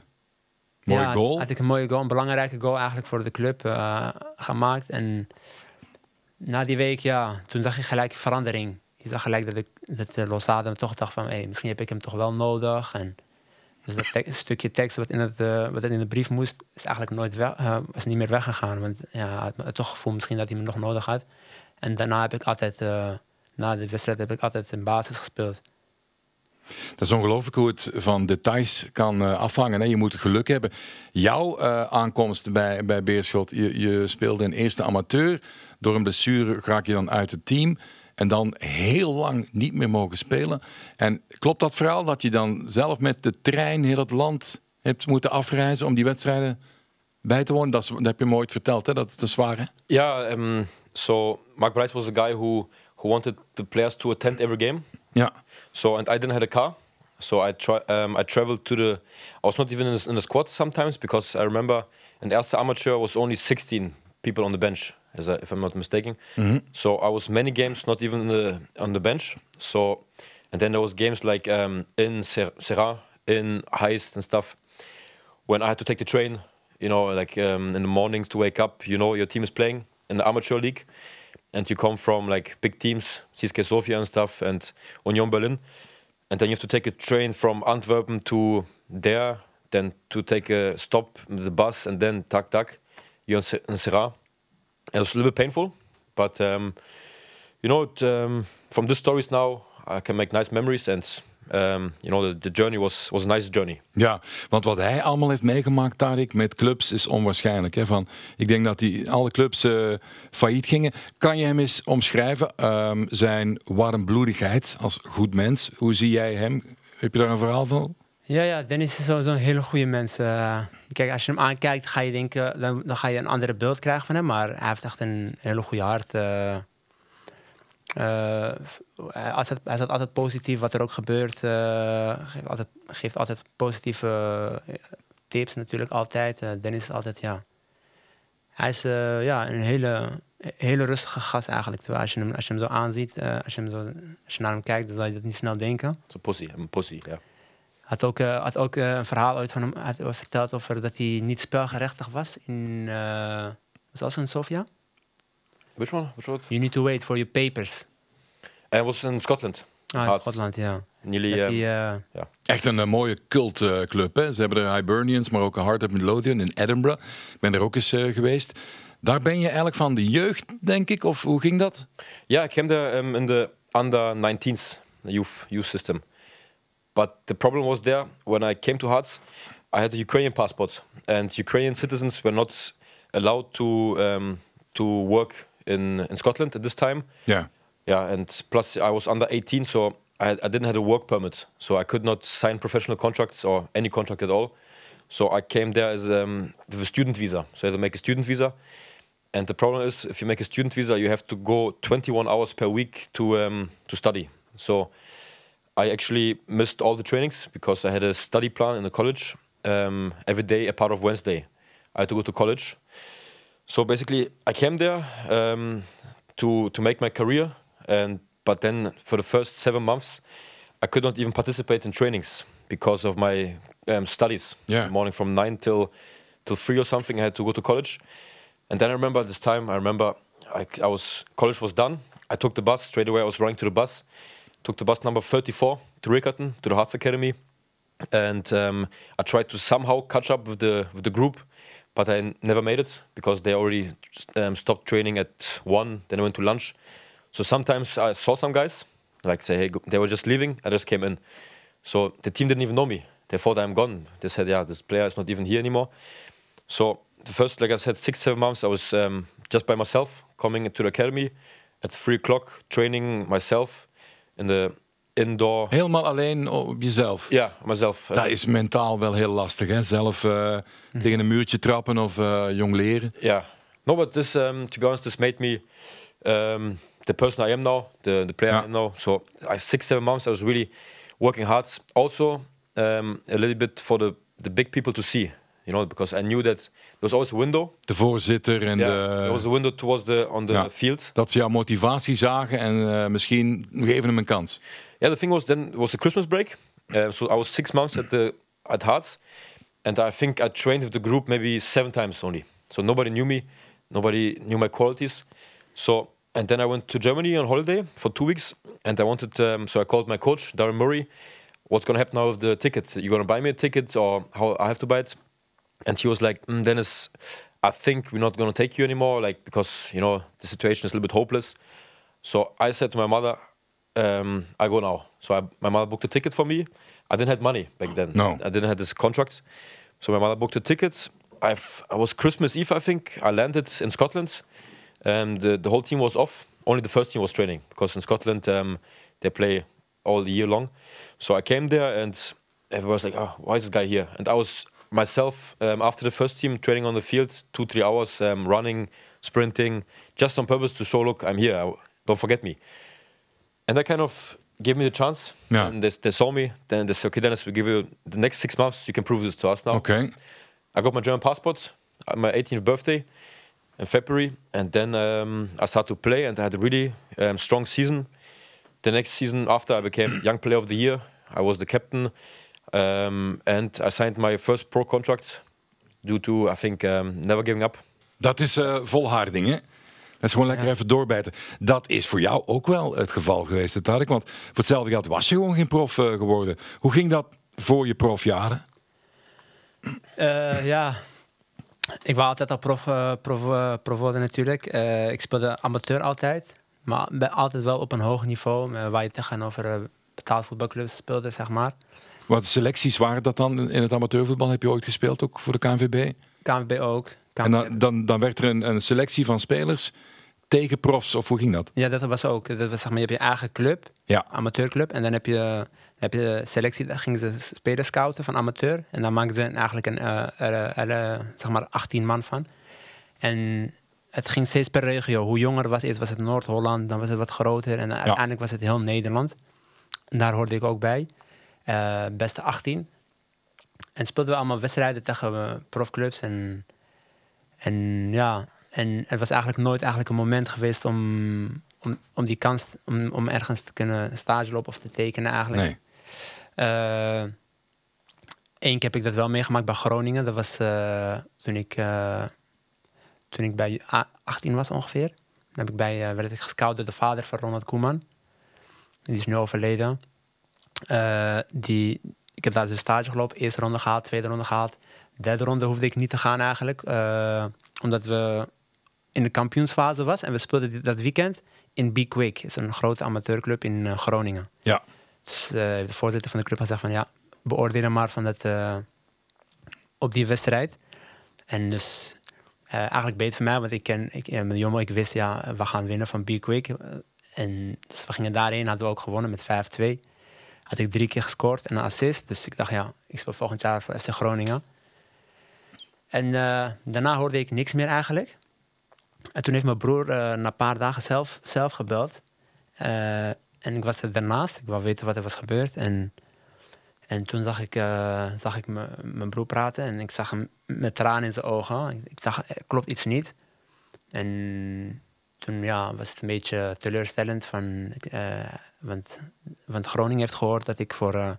S2: mooie ja, goal? had ik een mooie goal, een belangrijke goal eigenlijk voor de club eh, gemaakt. En na die week, ja, toen zag je gelijk verandering. Je zag gelijk dat, ik, dat Losada toch dacht van, misschien heb ik hem toch wel nodig. En dus dat stukje tekst wat in, het, wat in de brief moest, is eigenlijk nooit was niet meer weggegaan. Want ja, had toch gevoel misschien dat hij me nog nodig had. En daarna heb ik altijd, eh, na de wedstrijd, heb ik altijd in basis gespeeld.
S1: Dat is ongelooflijk hoe het van details kan eh, afhangen. Hè? Je moet geluk hebben. Jouw eh, aankomst bij, bij Beerschot, je, je speelde in eerste amateur. Door een blessure raak je dan uit het team. En dan heel lang niet meer mogen spelen. En klopt dat verhaal dat je dan zelf met de trein heel het land hebt moeten afreizen om die wedstrijden bij te wonen? Dat, heb je me ooit verteld, hè? Dat, is waar,
S3: Ja, um, so Mark Bryce was a guy who who wanted the players to attend every game. Yeah. So and I didn't have a car, so I try um, I traveled to the. I was not even in the, in the squad sometimes because I remember in Erste Amateur was only 16 people on the bench, as I, if I'm not mistaken. Mm -hmm. So I was many games not even the, on the bench. So and then there was games like um, in Serra, in Heist and stuff, when I had to take the train. You know, like um, in the mornings to wake up. You know, your team is playing in the amateur league and you come from like big teams, CSK Sofia and stuff, and Union Berlin, and then you have to take a train from Antwerpen to there, then to take a stop the bus, and then tak tak, you're in Serra. It was a little bit painful, but um, you know, it, um, from the stories now, I can make nice memories, and Um, you know, the, the, journey was, was a nice journey.
S1: Ja, want wat hij allemaal heeft meegemaakt, Tarik, met clubs, is onwaarschijnlijk. Hè? Van, ik denk dat die, alle clubs eh, failliet gingen. Kan je hem eens omschrijven, ehm, zijn warmbloedigheid als goed mens? Hoe zie jij hem? Heb je daar een verhaal van?
S2: Ja, ja, Dennis is sowieso een hele goede mens. Eh. kijk, als je hem aankijkt, ga je denken, dan, dan ga je een andere beeld krijgen van hem. Maar hij heeft echt een hele goede hart. Eh. Eh, hij, zat altijd positief wat er ook gebeurt. Uh, geeft, altijd, geeft altijd positieve eh, tips natuurlijk, altijd. Uh, Dennis is altijd, ja... Hij is ja, een hele, hele rustige gast eigenlijk. Terwijl als je hem, als je hem zo aanziet, als, je hem zo, naar hem kijkt, dan zal je dat niet snel denken.
S3: Een possie, een possie, ja.
S2: Had ook, had ook een verhaal ooit van hem had verteld over dat hij niet spelgerechtig was in... was in Sofia? Which one? Which one? You need to wait for your papers. Hij was in Scotland. Ah, in Scotland, ja. Jullie, eh, die, eh,
S1: ja. Echt een uh, mooie cultclub. Uh, Ze hebben de Hibernians, maar ook een Heart of Midlothian in Edinburgh. Ik ben er ook eens geweest.
S3: Daar ben je eigenlijk van de jeugd, denk ik, of hoe ging dat? Ja, ik kwam ehm, um, in de under 19s youth, youth system. But the problem was there, when I came to Hearts, I had a Ukrainian passport. And Ukrainian citizens were not allowed to, um, to work in in Scotland at this time. Yeah. Yeah, and plus I was under 18, so I, I didn't have a work permit, so I could not sign professional contracts or any contract at all. So I came there as um, with a student visa. So I had to make a student visa. And the problem is, if you make a student visa, you have to go 21 hours per week to um, to study. So I actually missed all the trainings because I had a study plan in the college um, every day, a part of Wednesday. I had to go to college so basically, I came there um, to to make my career, and but then for the first seven months, I could not even participate in trainings because of my um, studies. Yeah. Morning from nine till till three or something, I had to go to college, and then I remember this time. I remember I, I was college was done. I took the bus straight away. I was running to the bus, took the bus number thirty four to Rickerton to the Hearts Academy, and um, I tried to somehow catch up with the with the group but I never made it because they already um, stopped training at one. Then I went to lunch. So sometimes I saw some guys, like say, hey, they were just leaving. I just came in. So the team didn't even know me. They thought I'm gone. They said, yeah, this player is not even here anymore. So the first, like I said, six seven months, I was um, just by myself coming to the academy at three o'clock, training myself in the in Helemaal alleen op jezelf? Ja, mezelf. Eh, Dat is
S1: mentaal wel
S3: heel lastig, hè? Zelf eh, mhm. tegen een muurtje trappen of eh, jong leren. Ja. No, but this, um, to be honest, this made me... Um, the person I am now, the, the player I am now. So, I, six, seven months, I was really working hard. Also, um, a little bit for the, the big people to see. you know, because I knew that there was always a window.
S1: De voorzitter en yeah, de... There was a
S3: window towards the, on the ja,
S1: field. Dat ze jouw motivatie zagen en uh, misschien, geven
S3: hem een kans. Yeah, the thing was, then was the Christmas break. Uh, so I was six months at, the, at Hearts, And I think I trained with the group maybe seven times only. So nobody knew me. Nobody knew my qualities. So, and then I went to Germany on holiday for two weeks. And I wanted, um, so I called my coach, Darren Murray. What's going to happen now with the ticket? You're going to buy me a ticket or how I have to buy it? and he was like, mm, Dennis, I think we're not gonna take you anymore, like because you know the situation is a little bit hopeless. So I said to my mother, um, I go now. So I, my mother booked a ticket for me. I didn't have money back then. No, I didn't have this contract. So my mother booked the tickets. I've, I was Christmas Eve, I think. I landed in Scotland, and the, the whole team was off. Only the first team was training because in Scotland um, they play all the year long. So I came there and everyone was like, "Oh, why is this guy here?" And I was myself um, after the first team training on the field two three hours um, running sprinting just on purpose to show look i'm here don't forget me and that kind of gave me the chance yeah. and they, they saw me then they said okay dennis we give you the next six months you can prove this to us now okay i got my german passport on uh, my 18th birthday in february and then um, i started to play and i had a really um, strong season the next season after i became young player of the year i was the captain En um, and I signed my first pro contract due to, I think, um, never giving up. Dat is uh,
S1: volharding, hè? Dat is gewoon lekker even doorbijten. Dat is voor jou ook wel het geval geweest, Tarek. Want voor hetzelfde geld was je gewoon geen prof eh, geworden. Hoe ging dat voor je profjaren?
S2: Eh, ja, ik was altijd al prof, prof, natuurlijk. ik speelde amateur altijd. Maar altijd wel op een hoog niveau. waar je tegenover betaald voetbalclubs speelde, zeg maar.
S1: Wat selecties waren dat dan in het amateurvoetbal? Heb je ooit gespeeld ook voor de KNVB? KNVB ook. KNVB. En dan, dan, werd er een, een, selectie van spelers tegen profs, of hoe ging dat?
S2: Ja, dat was ook. Dat was, zeg maar, je hebt je eigen club, amateurclub, en dan heb je, heb je selectie, daar gingen ze spelers scouten van amateur. En dan maakten ze eigenlijk een, eh, eh, zeg maar 18 man van. En het ging steeds per regio. Hoe jonger was, eerst was het Noord-Holland, dan was het wat groter en uiteindelijk was het heel Nederland. En daar hoorde ik ook bij. Eh, beste 18. En speelden we allemaal wedstrijden tegen eh, profclubs. En, en ja, en er was eigenlijk nooit eigenlijk een moment geweest om, om, om die kans, om, om ergens te kunnen stage lopen of te tekenen eigenlijk. Nee. Eén eh, keer heb ik dat wel meegemaakt bij Groningen. Dat was toen, ik, toen ik bij 18 was ongeveer. Dan heb ik bij, werd ik gescout door de vader van Ronald Koeman. Die is nu overleden. Eh, die, ik heb daar dus stage gelopen. Eerste ronde gehaald, tweede ronde gehaald. Derde ronde hoefde ik niet te gaan eigenlijk. Eh, omdat we in de kampioensfase was. En we speelden dat weekend in Be Quick. is een grote amateurclub in eh, Groningen. Ja. Dus de voorzitter van de club had gezegd van ja, beoordelen maar van dat, op die wedstrijd. En dus eigenlijk beter voor mij, want ik ken, ik, ja, ik wist ja, we gaan winnen van Be Quick. En dus we gingen daarheen, hadden we ook gewonnen met 5-2 had ik drie keer gescoord en een assist. Dus ik dacht, ja, ik speel volgend jaar voor FC Groningen. En eh, daarna hoorde ik niks meer eigenlijk. En toen heeft mijn broer eh, na een paar dagen zelf, zelf gebeld. Eh, en ik was er daarnaast. Ik wou weten wat er was gebeurd. En, en toen zag ik, zag ik mijn broer praten. En ik zag hem met tranen in zijn ogen. Ik, dacht, klopt iets niet. En toen ja, was het een beetje teleurstellend. Van, eh, want, want Groningen heeft gehoord dat ik voor, eh,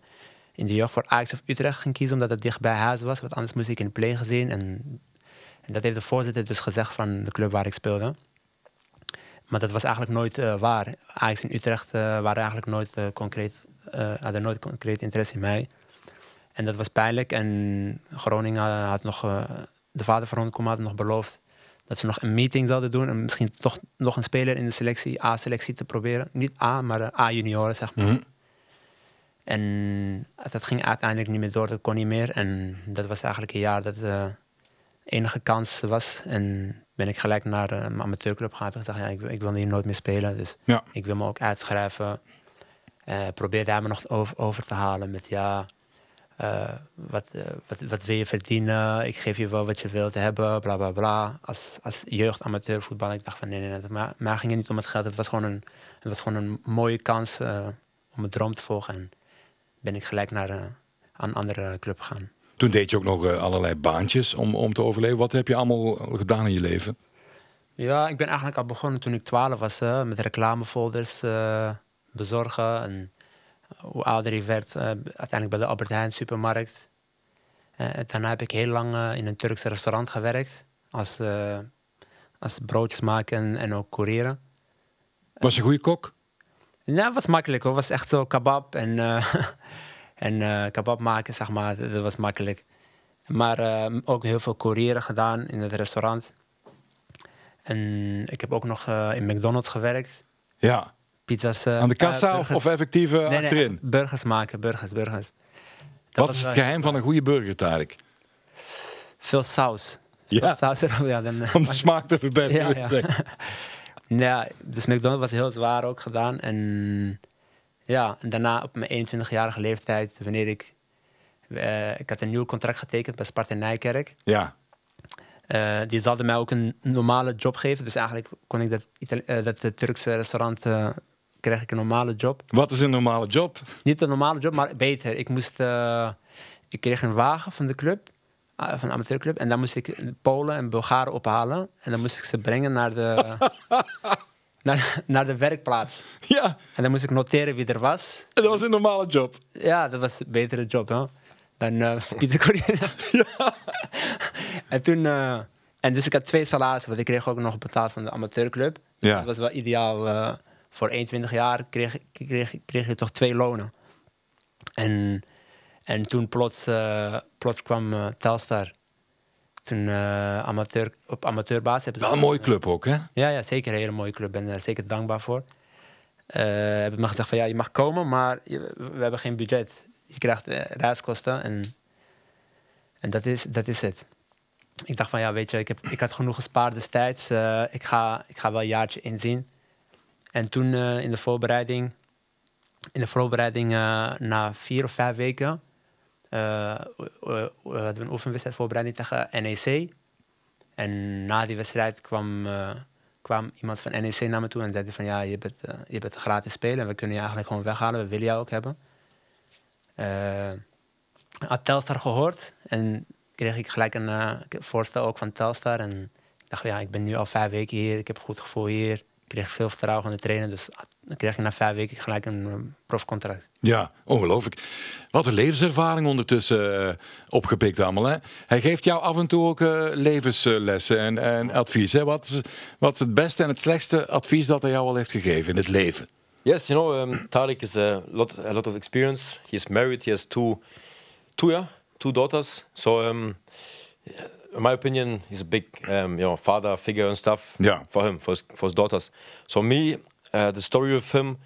S2: in de jeugd voor Ajax of Utrecht ging kiezen. Omdat het dicht bij huis was. Want anders moest ik in de zien En, en dat heeft de voorzitter dus gezegd van de club waar ik speelde. Maar dat was eigenlijk nooit eh, waar. Ajax en Utrecht waren eigenlijk nooit, uh, concreet, hadden nooit concreet interesse in mij. En dat was pijnlijk. En Groningen had nog, de vader van Ronkom had nog beloofd dat ze nog een meeting zouden doen en misschien toch nog een speler in de selectie, A-selectie te proberen. Niet A, maar A-junioren, zeg maar. Mhm. En dat ging uiteindelijk niet meer door, dat kon niet meer. En dat was eigenlijk een jaar dat eh, de enige kans was. En ben ik gelijk naar een eh, amateurclub gegaan. en ik dacht, ja, ik, ik, wil hier nooit meer spelen. Dus ik wil me ook uitschrijven. Uh, eh, probeer daar me nog over, over te halen met ja, eh, wat, eh, wat, wat, wil je verdienen? Ik geef je wel wat je wilt hebben, bla bla bla. Als, als jeugd amateurvoetbal, ik dacht van nee, nee, nee. Maar, maar ging het niet om het geld. Het was gewoon een, het was gewoon een mooie kans eh, om mijn droom te volgen. En ben ik gelijk naar aan een andere club gegaan. Toen
S1: deed je ook nog allerlei baantjes om, om te overleven. Wat heb je allemaal gedaan in je leven?
S2: Ja, ik ben eigenlijk al begonnen toen ik 12 was met reclamefolders bezorgen. En hoe ouder ik werd, eh, uiteindelijk bij de Albert Heijn supermarkt. Eh, daarna heb ik heel lang eh, in een Turks restaurant gewerkt. Als, als broodjes maken en ook courieren. Was je een goede kok? Nee, nou, het was makkelijk Het was echt zo kebab en, uh, en kebab maken, zeg maar. Dat was makkelijk. Maar ook heel veel courieren gedaan in het restaurant. En ik heb ook nog in McDonald's gewerkt. Ja. Pizza's. Eh, Aan de kassa eh, of, effectieve eh, achterin? burgers maken, burgers, burgers. Wat is het geheim van een goede burger, Tarek? Veel saus. Ja. Saus erop, Om de smaak te verbeteren. Nou ja, dus McDonald's was heel zwaar ook gedaan. En ja, en daarna op mijn 21-jarige leeftijd, wanneer ik... ik had een nieuw contract getekend bij Sparta Nijkerk. Ja. Uh, die zouden mij ook een normale job geven. Dus eigenlijk kon ik dat, Itali uh, dat Turkse restaurant kreeg ik een normale job. Wat is een normale job? Niet een normale job, maar beter. Ik, moest, eh, ik kreeg een wagen van de club, eh, van de amateurclub. En dan moest ik Polen en Bulgaren ophalen. En dan moest ik ze brengen naar de, naar, naar de werkplaats. Ja. En dan moest ik noteren wie er was. En dat was een normale job? Ja, dat was een betere job, hoor. Dan uh, Pieter Corina. ja. en toen... en dus ik had twee salarissen, want ik kreeg ook nog betaald van de amateurclub. Ja. Dat was wel ideaal voor 21 jaar kreeg, kreeg, kreeg je toch twee lonen. En, en toen plots, eh, plots kwam eh, Telstar. Toen uh, amateur, op amateurbasis hebben Wel een mooie club ook, hè? Ja, ja zeker een hele mooie club. Ik ben er zeker dankbaar voor. hebben me gezegd van ja, je mag komen, maar we hebben geen budget. Je krijgt reiskosten en, en dat, is, dat is het. Ik dacht van ja, weet je, ik, heb, ik had genoeg gespaard destijds. ik, ga, ik ga wel een jaartje inzien. En toen eh, in de voorbereiding, in de voorbereiding eh, na vier of vijf weken, eh, we hadden een oefenwedstrijd voorbereiding tegen NEC. En na die wedstrijd kwam, kwam iemand van NEC naar me toe en zei van ja, je bent, je bent gratis spelen en we kunnen je eigenlijk gewoon weghalen, we willen jou ook hebben. had Telstar gehoord en kreeg ik gelijk een voorstel ook van Telstar. En ik dacht, ja, ik ben nu al vijf weken hier, ik heb een goed gevoel hier kreeg veel vertrouwen van de trainer. Dus ah, dan kreeg ik na vijf weken gelijk een eh, profcontract.
S1: Ja, ongelooflijk. Wat een levenservaring ondertussen eh, opgepikt allemaal. Hè? Hij geeft jou af en toe ook eh, levenslessen en, en advies. Hè? Wat, is, wat het beste en het slechtste advies dat hij jou al heeft gegeven
S3: in het leven? Yes, you know, um, is a lot, a lot of experience. He is married. He has two, two, yeah, two daughters. So ehm, in my opinion, he's a big, um, you know, father figure and stuff. Yeah. For him, for his, for his daughters. So me, uh, the story with him,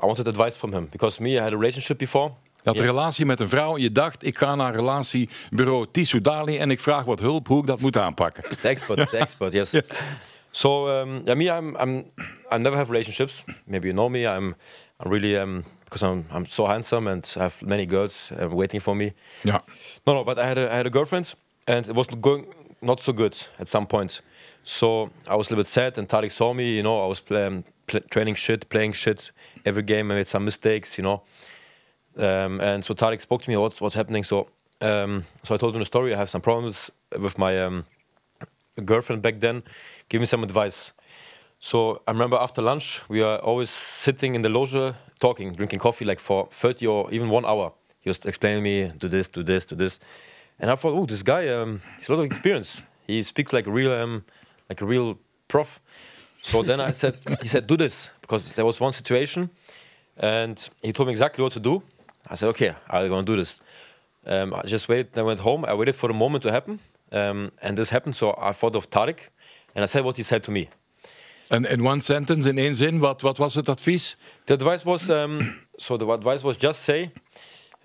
S3: I wanted advice from him because me, I had a relationship before. Je had yeah. een relatie met een vrouw. Je dacht, ik ga naar relatiebureau Tisu Dali en ik vraag wat hulp hoe ik dat moet aanpakken. The expert, the expert, yes. Yeah. So um, yeah, me, I'm, I'm, I never have relationships. Maybe you know me. I'm, I'm really um, because I'm, I'm so handsome and I have many girls uh, waiting for me. Yeah. No, no, but I had a, I had a girlfriend and it was going not so good at some point. So I was a little bit sad, and Tariq saw me. You know, I was playing, training shit, playing shit every game. I made some mistakes, you know. Um, and so Tariq spoke to me, what's what's happening? So um, so I told him the story. I have some problems with my um, girlfriend back then. Give me some advice. So I remember after lunch, we are always sitting in the loge talking, drinking coffee like for 30 or even one hour. He was explaining me, do this, do this, do this and I thought, oh, this guy, um, he's a lot of experience. He speaks like real, um, like a real prof. So then I said, he said, do this because there was one situation, and he told me exactly what to do. I said, okay, I'm gonna do this. Um, I just waited. I went home. I waited for a moment to happen, um, and this happened. So I thought of Tarek, and I said what he said to me. And in one sentence, in één zin, what, what was the advice? The advice was um, so the advice was just say,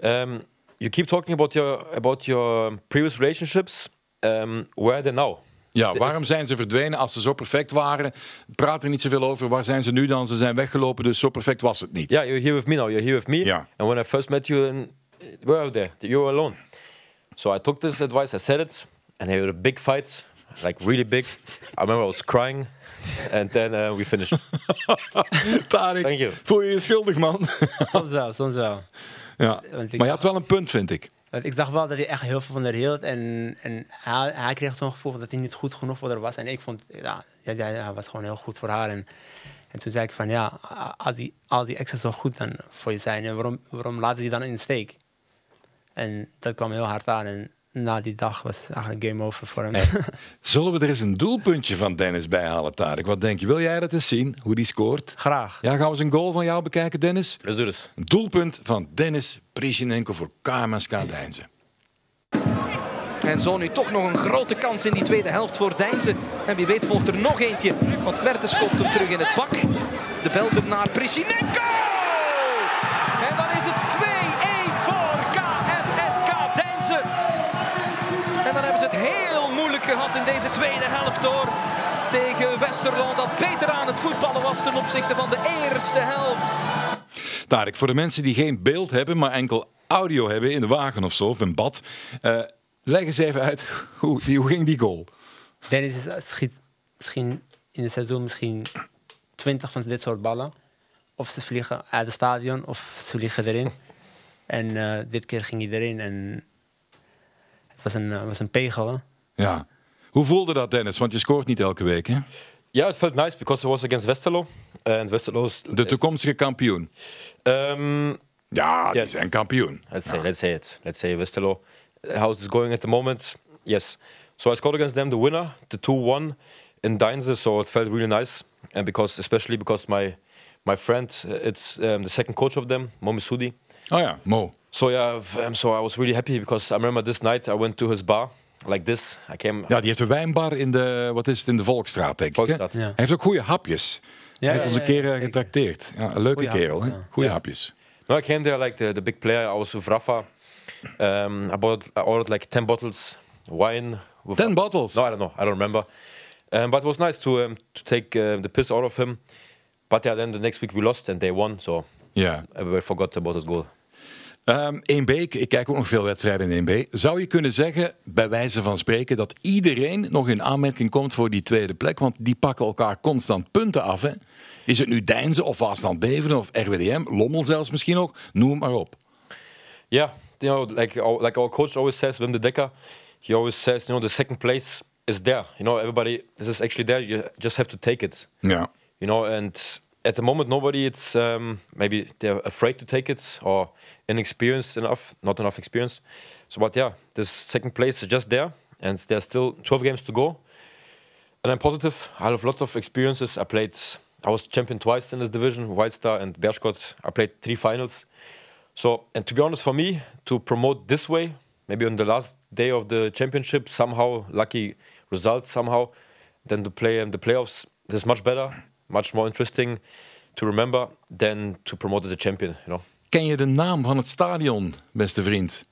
S3: um, you keep talking about your about your previous relationships. Um, where are they now? Ja, waarom zijn ze verdwenen als ze zo perfect
S1: waren? Praat er niet zoveel over. Waar zijn ze nu dan? Ze zijn weggelopen, dus zo perfect was het niet. Ja, yeah, you're here with me now.
S3: You're here with me. Yeah. And when I first met you, in, where were they? You were alone. So I took this advice. I said it, and they had a big fight, like really big. I remember I was crying. And then uh, we finished. Tarek, Thank you. voel je je schuldig, man?
S2: soms wel, soms wel.
S3: Ja. Maar je dacht, had wel een punt, vind ik.
S2: ik dacht wel dat hij echt heel veel van haar hield. En, en hij, hij kreeg zo'n gevoel dat hij niet goed genoeg voor haar was. En ik vond, ja, ja hij was gewoon heel goed voor haar. En, en toen zei ik van, ja, als die, als die exen zo goed dan voor je zijn, en waarom, waarom laten ze die dan in de steek? En dat kwam heel hard aan. En na die dag was eigenlijk game over voor hem.
S1: Zullen we er eens een doelpuntje van Dennis bij halen, Tarek? Wat denk je? Wil jij dat eens zien, hoe die scoort? Graag. Ja, gaan we eens een goal van jou bekijken, Dennis? Dat doe het. Een doelpunt van Dennis Prisjenenko voor KMSK Deinzen. En zo nu toch nog een grote kans in die tweede helft voor Deinzen. En wie weet volgt er nog eentje, want Mertens komt hem terug in het pak. De bel naar Prisjenenko! geluk gehad in deze tweede helft door tegen Westerlo. Dat beter aan het voetballen was ten opzichte van de eerste helft. Tarek, voor de mensen die geen beeld hebben, maar enkel audio hebben in de wagen of zo, of een bad. Eh, leg
S2: eens even uit, hoe, die, hoe ging die goal? Dennis schiet misschien in het seizoen misschien 20 van dit soort ballen. Of ze vliegen uit het stadion, of ze vliegen erin. En eh, dit keer ging hij erin en het was een, eh, was een pegel.
S1: Ja. Hoe voelde dat, Dennis? Want je scoort niet elke week, hè? Yeah, it
S3: felt nice because it was against Westerlo. And Westerlo's De toekomstige kampioen. Um, ja, yes. die zijn kampioen. Let's say, ja. let's say it. Let's say Westerlo. How's this going at the moment? Yes. So I scored against them the winner, the 2-1 in Deinze. So it felt really nice. And because, especially because my my friend, uh, it's um, the second coach of them, Mo Misudi. Oh yeah, Mo. So yeah, um, so I was really happy because I remember this night I went to his bar like this. I came... Ja, die heeft een wijnbar in de, wat is het, in de Volkstraat denk ik. Volkstraat, Ja. Hij
S1: heeft ook goede hapjes. hij heeft ons een keer eh, getrakteerd. Ja, een leuke goeie kerel, hè? Goede hapjes.
S3: No, I came there like the, the big player. I was with Rafa. Um, ehm, I, bought, I ordered like 10 bottles wine. With Ten bottles? No, I don't know. I don't remember. Um, but it was nice to, um, to take uh, the piss out of him. But yeah, then the next week we lost and they won, so yeah, everybody
S1: forgot about his goal. Um, ehm, 1B, ik kijk ook nog veel wedstrijden in 1B. Zou je kunnen zeggen, bij wijze van spreken, dat iedereen nog in aanmerking komt voor die tweede plek? Want die pakken elkaar constant punten af. Hè? Is het nu Deinzen of Waasland Beveren of RWDM, Lommel zelfs misschien nog? Noem maar op.
S3: Ja. you know, like our, like our coach always says, Wim de Dekker, he always says, you know, the second place is there. You know, everybody, this is actually there. You just have to take it. Yeah. You know, and at the moment, nobody it's um, maybe they're afraid to take it or inexperienced enough, not enough experience. So, but yeah, this second place is just there, and there's still 12 games to go. And I'm positive. I have lots of experiences. I played. I was champion twice in this division, white Star and Bershkot. I played three finals. So, and to be honest, for me to promote this way, maybe on the last day of the championship, somehow lucky results somehow, then the play and the playoffs. This is much better. much more interesting to remember than to promote as a champion. You know? Ken je de naam van het stadion, beste vriend?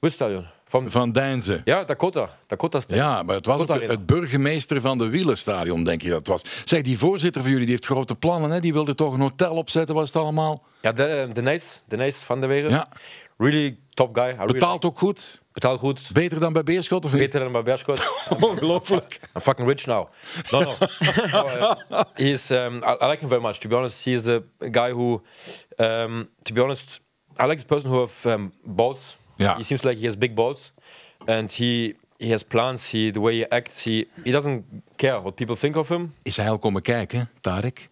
S3: Welk stadion? Van, van
S1: Deinze. Ja, Dakota. Dakota Stadion. Ja, maar het was ook het burgemeester van de Wielenstadion, denk je dat was. Zeg, die voorzitter van jullie die heeft grote plannen. Hè? Die wilde toch een hotel opzetten, was het allemaal?
S3: Ja, de, eh, de van der Wegen. Ja. Really top guy. I really Betaalt ook goed. Betaalt goed. Beter dan bij Beerschot of niet? Beter dan bij Beerschot. Ongelooflijk. I'm fucking rich now. No, no. no uh, um, I, like him very much. To be honest, he is a guy who, um, to be honest, I like this person who have um, balls. Yeah. He seems like he has big balls, and he he has plans. He the way he acts. He he doesn't care what people think of him. Is hij al komen kijken, Tarek?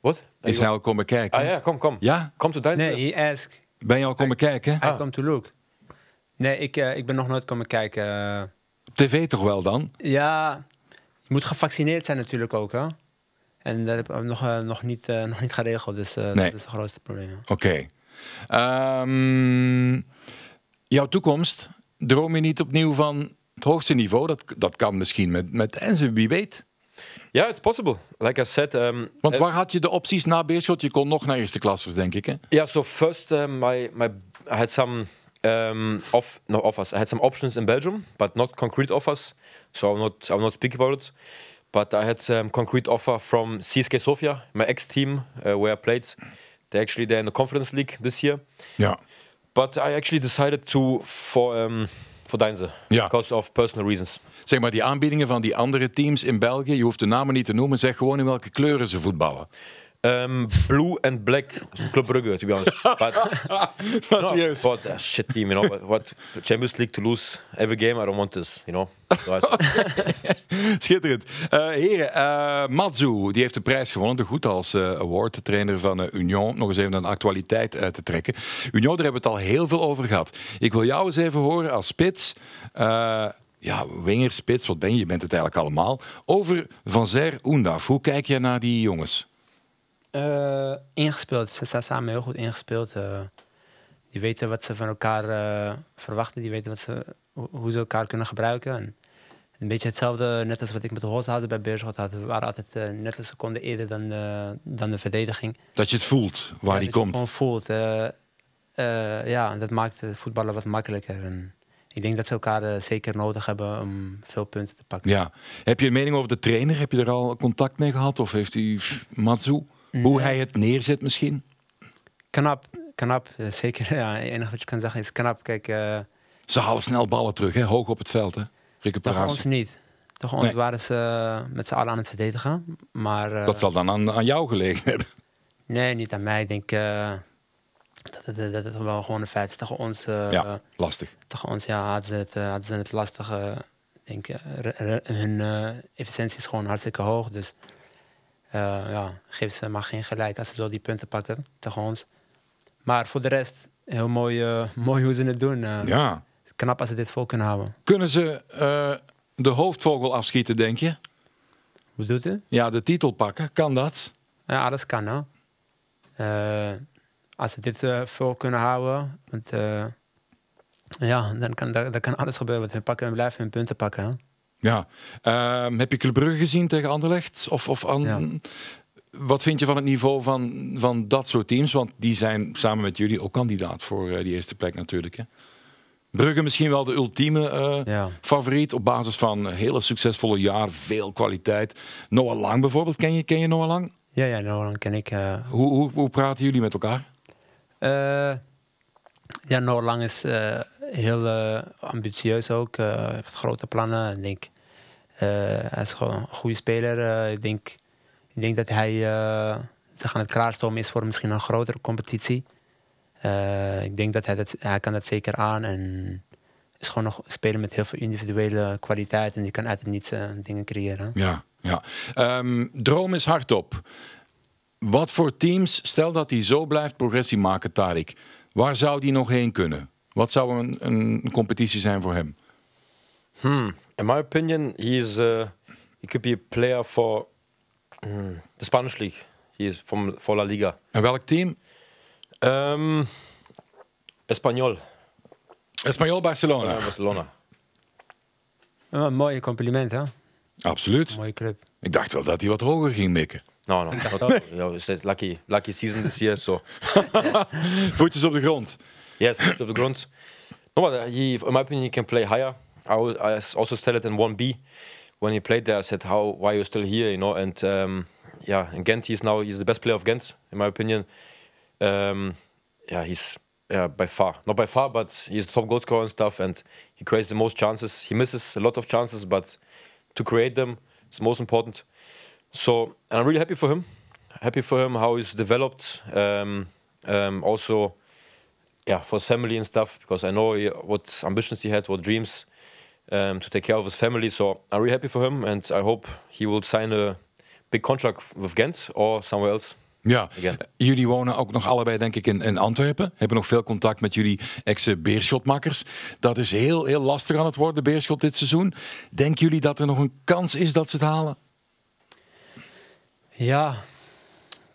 S3: What? Is hij al komen kijken? Ah ja, kom, kom. Ja? Kom tot
S2: Nee, he asked.
S1: Ben je al komen kijken? I come
S2: to look. Nee, ik, eh, ik ben nog nooit komen kijken. Eh.
S1: TV toch wel dan?
S2: Ja, je moet gevaccineerd zijn natuurlijk ook, hè? En dat heb ik nog, eh, nog, niet, nog niet geregeld, dus dat is het grootste probleem.
S1: Oké. Ehm, jouw toekomst, droom je niet opnieuw van het hoogste niveau? Dat, dat kan misschien met, met Enze, wie weet. Ja, it's possible.
S3: Like I said... Um,
S1: Want eh, waar had je de opties na Beerschot? Je kon nog naar eerste klassers, denk ik, hè?
S3: Yeah, so first uh, my, my, I had some um, off, no, offers. I had some options in Belgium, but not concrete offers. So I not, I not speak about it. But I had some concrete offer from CSK Sofia, my ex-team, eh, where I played. They actually they're in the Conference League this year. Yeah. But I actually decided to for um, for Deinze
S1: yeah. because of personal reasons zeg maar die aanbiedingen van die andere teams in België, je hoeft de namen niet te noemen,
S3: zeg gewoon in welke kleuren ze voetballen. Ehm, blue and black. Club Brugge, to be honest. But, no, shit team, you know. what Champions League to lose every game, I don't want this, you know. Schitterend. Uh, heren, uh,
S1: Matsu, die heeft de prijs gewonnen. De goed als eh, award, trainer van Union. Nog eens even een actualiteit uit te trekken. Union, daar hebben we het al heel veel over gehad. Ik wil jou eens even horen als spits ja, wingerspits, wat ben je? Je bent het eigenlijk allemaal. Over Van Zer Oendaf, hoe kijk jij naar die jongens?
S2: Eh, ingespeeld. Ze staan samen heel goed ingespeeld. Eh. die weten wat ze van elkaar eh, verwachten. Die weten wat ze, hoe ze elkaar kunnen gebruiken. een beetje hetzelfde, net als wat ik met de Holshazen bij Beerschot had. We waren altijd net een seconde eerder dan de, dan de verdediging.
S1: Dat je het voelt, waar die komt. Dat je het
S2: gewoon voelt. ja, dat maakt het voetballen wat makkelijker. En ik denk dat ze elkaar eh, zeker nodig hebben om veel punten te
S1: pakken. Ja. Heb je een mening over de trainer? Heb je er al contact
S2: mee gehad? Of heeft hij Matsu, hoe hij het neerzet misschien? Knap, knap. Eh, zeker, ja. Het enige wat je kan zeggen is knap. Kijk, eh,
S1: ze halen snel ballen terug, hè? hoog op het veld. Hè?
S2: Recuperatie. Toch ons niet. Toch ons waren ze met z'n allen aan het verdedigen. Maar, dat zal
S1: dan aan, aan jou gelegen hebben.
S2: Nee, niet aan mij. Ik denk, dat, eh, dat, dat, wel gewoon een feit is. Tegen ons... Eh, ja, lastig. Tegen ons, ja, hadden ze het, eh, hadden ze het lastige. Denk, hun efficiëntie is gewoon hartstikke hoog, dus... ja, geef ze maar geen gelijk als ze zo die punten pakken tegen ons. Maar voor de rest, heel mooi, mooi hoe ze het doen. ja. Knap als ze dit vol kunnen houden.
S1: Kunnen ze de hoofdvogel afschieten, denk je? Hoe doet u? Ja, de
S2: titel pakken. Kan dat? Ja, alles kan, hè als ze dit uh, vol kunnen houden, want, eh, ja, dan kan, dan, kan alles gebeuren. Want we pakken en blijven hun punten pakken.
S1: Ja. Ehm, heb je Club Brugge gezien tegen Anderlecht? Of, of an... Wat vind je van het niveau van, van dat soort teams? Want die zijn samen met jullie ook kandidaat voor eh, die eerste plek natuurlijk. Hè? Brugge misschien wel de ultieme favoriet op basis van een hele succesvolle jaar, veel kwaliteit. Noah Lang bijvoorbeeld,
S2: ken je, ken je Noah Lang? Ja, ja Noah Lang ken ik. Hoe, hoe, hoe praten jullie met elkaar? Eh, ja, Noorlang is eh, heel eh, ambitieus ook. heeft grote plannen. Ik denk, hij is gewoon een goede speler. ik, denk, ik denk dat hij zich aan het klaarstomen is voor misschien een grotere competitie. ik denk dat hij, dat hij kan dat zeker aan en is gewoon nog spelen met heel veel individuele kwaliteit en die kan uit het niets dingen creëren. Ja,
S1: ja. Ehm, droom is hardop. Wat voor teams, stel dat hij zo blijft progressie maken, Tarik. Waar zou die nog heen kunnen? Wat zou een, een competitie zijn voor hem?
S3: Hmm, in my opinion, he is eh, he could be a player for um, the Spanish league. He is from for La Liga. En welk team? Um, ehm, Espanol Barcelona. Barcelona.
S2: mooie compliment, hè?
S3: Absoluut. mooie club. Ik dacht wel dat hij wat hoger ging mikken. No, no. Not, no says lucky, lucky season this year. So voetjes op de grond. Yes, voetjes op the ground. No, but eh, he, in my opinion, he can play higher. I, was, I also said it in one B when he played there. I said, "How? Why are you still here?" You know, and um, yeah, in Ghent, he's now he's the best player of Ghent, in my opinion. Um, yeah, he's yeah, by far. Not by far, but he's the top goal scorer and stuff, and he creates the most chances. He misses a lot of chances, but to create them is most important. So, and I'm really happy for him. Happy for him how he's developed. Um, um, also, yeah, for family and stuff because I know what ambitions he had, what dreams um, to take care of his family. So I'm really happy for him, and I hope he will sign a big contract with Gent or somewhere else.
S1: Ja, jullie wonen ook nog allebei, denk ik, in, in Antwerpen. Hebben nog veel contact met jullie ex-beerschotmakkers. Dat is heel, heel lastig aan het worden, beerschot dit seizoen. Denken jullie dat er nog een kans is dat ze het halen?
S2: Ja,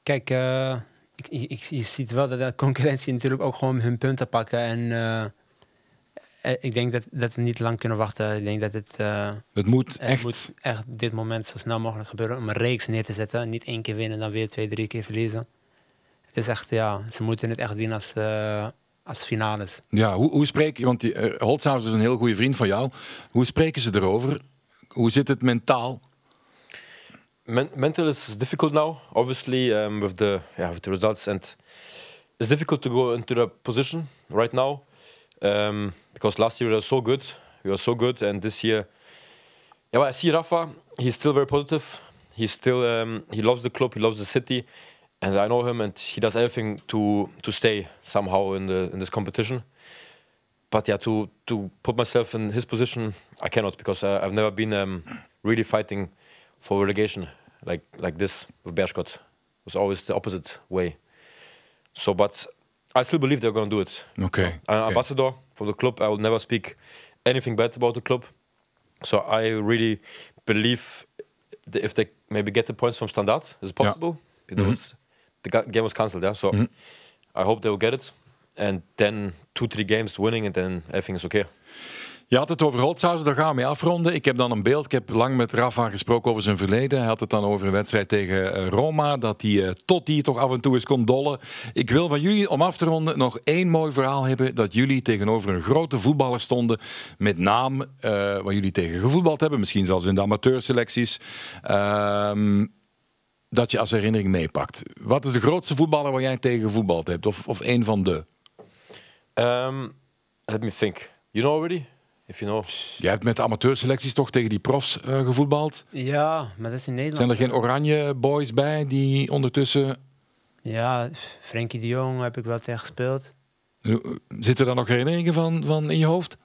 S2: kijk, eh, ik, ik, je ziet wel dat de concurrentie natuurlijk ook gewoon hun punten pakken. En eh, eh, ik denk dat, dat niet lang kunnen wachten. Ik denk dat het, het moet echt. echt dit moment zo snel mogelijk gebeuren om een reeks neer te zetten. Niet één keer winnen, dan weer twee, drie keer verliezen. Het is echt, ja, ze moeten het echt zien als als finales.
S1: Ja, hoe, hoe spreek je, want die, is een heel goede vriend van jou.
S3: Hoe spreken ze erover? Hoe zit het mentaal? men- mental is difficult now, obviously, um, with the yeah with the results, and it's difficult to go into the position right now um, because last year we were so good, we were so good, and this year, yeah, well, I see Rafa. He's still very positive. He's still um, he loves the club, he loves the city, and I know him, and he does everything to to stay somehow in the in this competition. But yeah, to to put myself in his position, I cannot because uh, I, have never been um, really fighting for relegation, like like this with Bershkot. It was always the opposite way. So, but I still believe they're going to do it. Okay. I'm uh, okay. ambassador for the club. I will never speak anything bad about the club. So I really believe if they maybe get the points from Standard, is possible? Yeah. Mm -hmm. the game was cancelled, yeah. So mm -hmm. I hope they will get it, and then two, three games winning, and then everything is okay. Je had het over
S1: Holzhausen, daar gaan we mee afronden. Ik heb dan een beeld, ik heb lang met Rafa gesproken over zijn verleden. Hij had het dan over een wedstrijd tegen eh, Roma, dat hij tot die eh, toch af en toe eens kon dollen. Ik wil van jullie, om af te ronden, nog één mooi verhaal hebben. Dat jullie tegenover een grote voetballer stonden, met naam, uh, waar jullie tegen gevoetbald hebben. Misschien zelfs in de amateurselecties. Ehm, dat je als herinnering meepakt. Wat is de grootste voetballer waar jij tegen gevoetbald hebt? Of, of één van de?
S3: Ehm, let me think. You know already? If
S1: Jij hebt met de amateurselecties toch tegen die profs
S2: eh, gevoetbald? Ja, maar dat is in Nederland. Zijn er geen oranje boys bij die ondertussen... Ja, Frenkie de Jong heb ik wel tegen
S1: gespeeld. Eh, Zit er dan nog herinneringen van, van in je hoofd?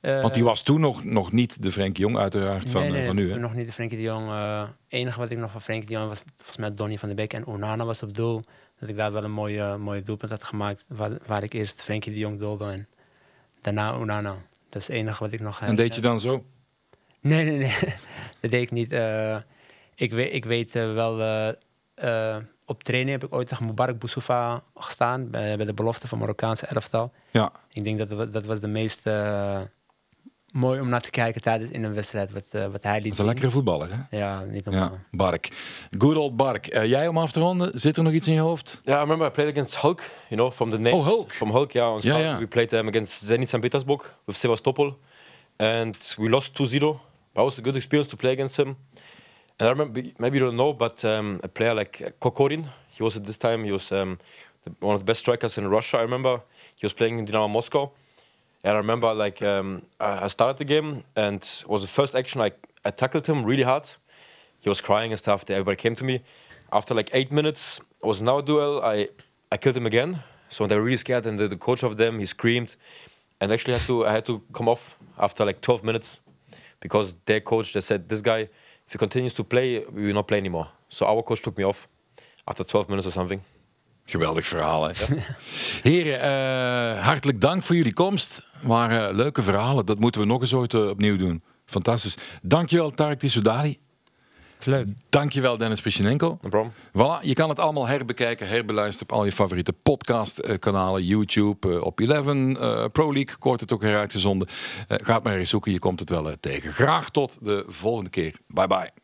S1: Eh, Want die was toen nog, nog niet de Frenkie Jong uiteraard van, van nu. Hè?
S2: nog niet de Frenkie de Jong. Het enige wat ik nog van Frenkie de Jong was volgens mij Donny van de Beek en Onana was op doel. Dat ik daar wel een mooie, mooie doelpunt had gemaakt waar, ik eerst Frenkie de Jong doelde en daarna Onana. Dat is het enige wat ik nog heb. En deed je dan zo? Nee, nee, nee. dat deed ik niet. Eh, ik weet, ik eh, weet wel, eh, op training heb ik ooit tegen Mubarak Boussoufa gestaan. Bij, de belofte van Marokkaanse erftal. Ja. Ik denk dat dat was de meest mooi om naar te kijken tijdens in een wedstrijd wat, uh, wat hij liet. Dat is een lekkere voetballer, hè? Ja, niet normaal. Bark. Good old Bark.
S3: Eh, jij om af te ronden, zit er nog iets in je hoofd? Ja, yeah, I remember I played against Hulk, you know, from the name. Oh, Hulk. From Hulk, yeah, ja. Yeah, we played um, against Zenit St. Petersburg with Sevastopol. And we lost 2-0. That was a good experience to play against him. And I remember, maybe you don't know, but um, a player like uh, Kokorin, he was at this time, he was um, one of the best strikers in Russia, I remember. He was playing in Dynamo Moscow. And I remember like um, I started the game and it was the first action I, I tackled him really hard. He was crying and stuff. Everybody came to me. After like eight minutes, it was now a duel. I, I killed him again. So they were really scared and the, the coach of them, he screamed. And actually I had to, I had to come off after like 12 minutes because their coach, they said, this guy, if he continues to play, we will not play anymore. So our coach took me off after 12 minutes or something. Geweldig verhaal, hè?
S1: Heren, eh, hartelijk dank voor jullie komst. Waren leuke verhalen. Dat moeten we nog eens ooit eh, opnieuw doen. Fantastisch. Dankjewel, Tarek Tissoudali. Leuk. Dankjewel, Dennis Pichinenko. No voilà, je kan het allemaal herbekijken, herbeluisteren op al je favoriete podcastkanalen, YouTube, eh, op 11, Pro League, kort het ook heruitgezonden. Ga het maar eens zoeken, je komt het wel tegen. Graag tot de volgende keer. Bye bye.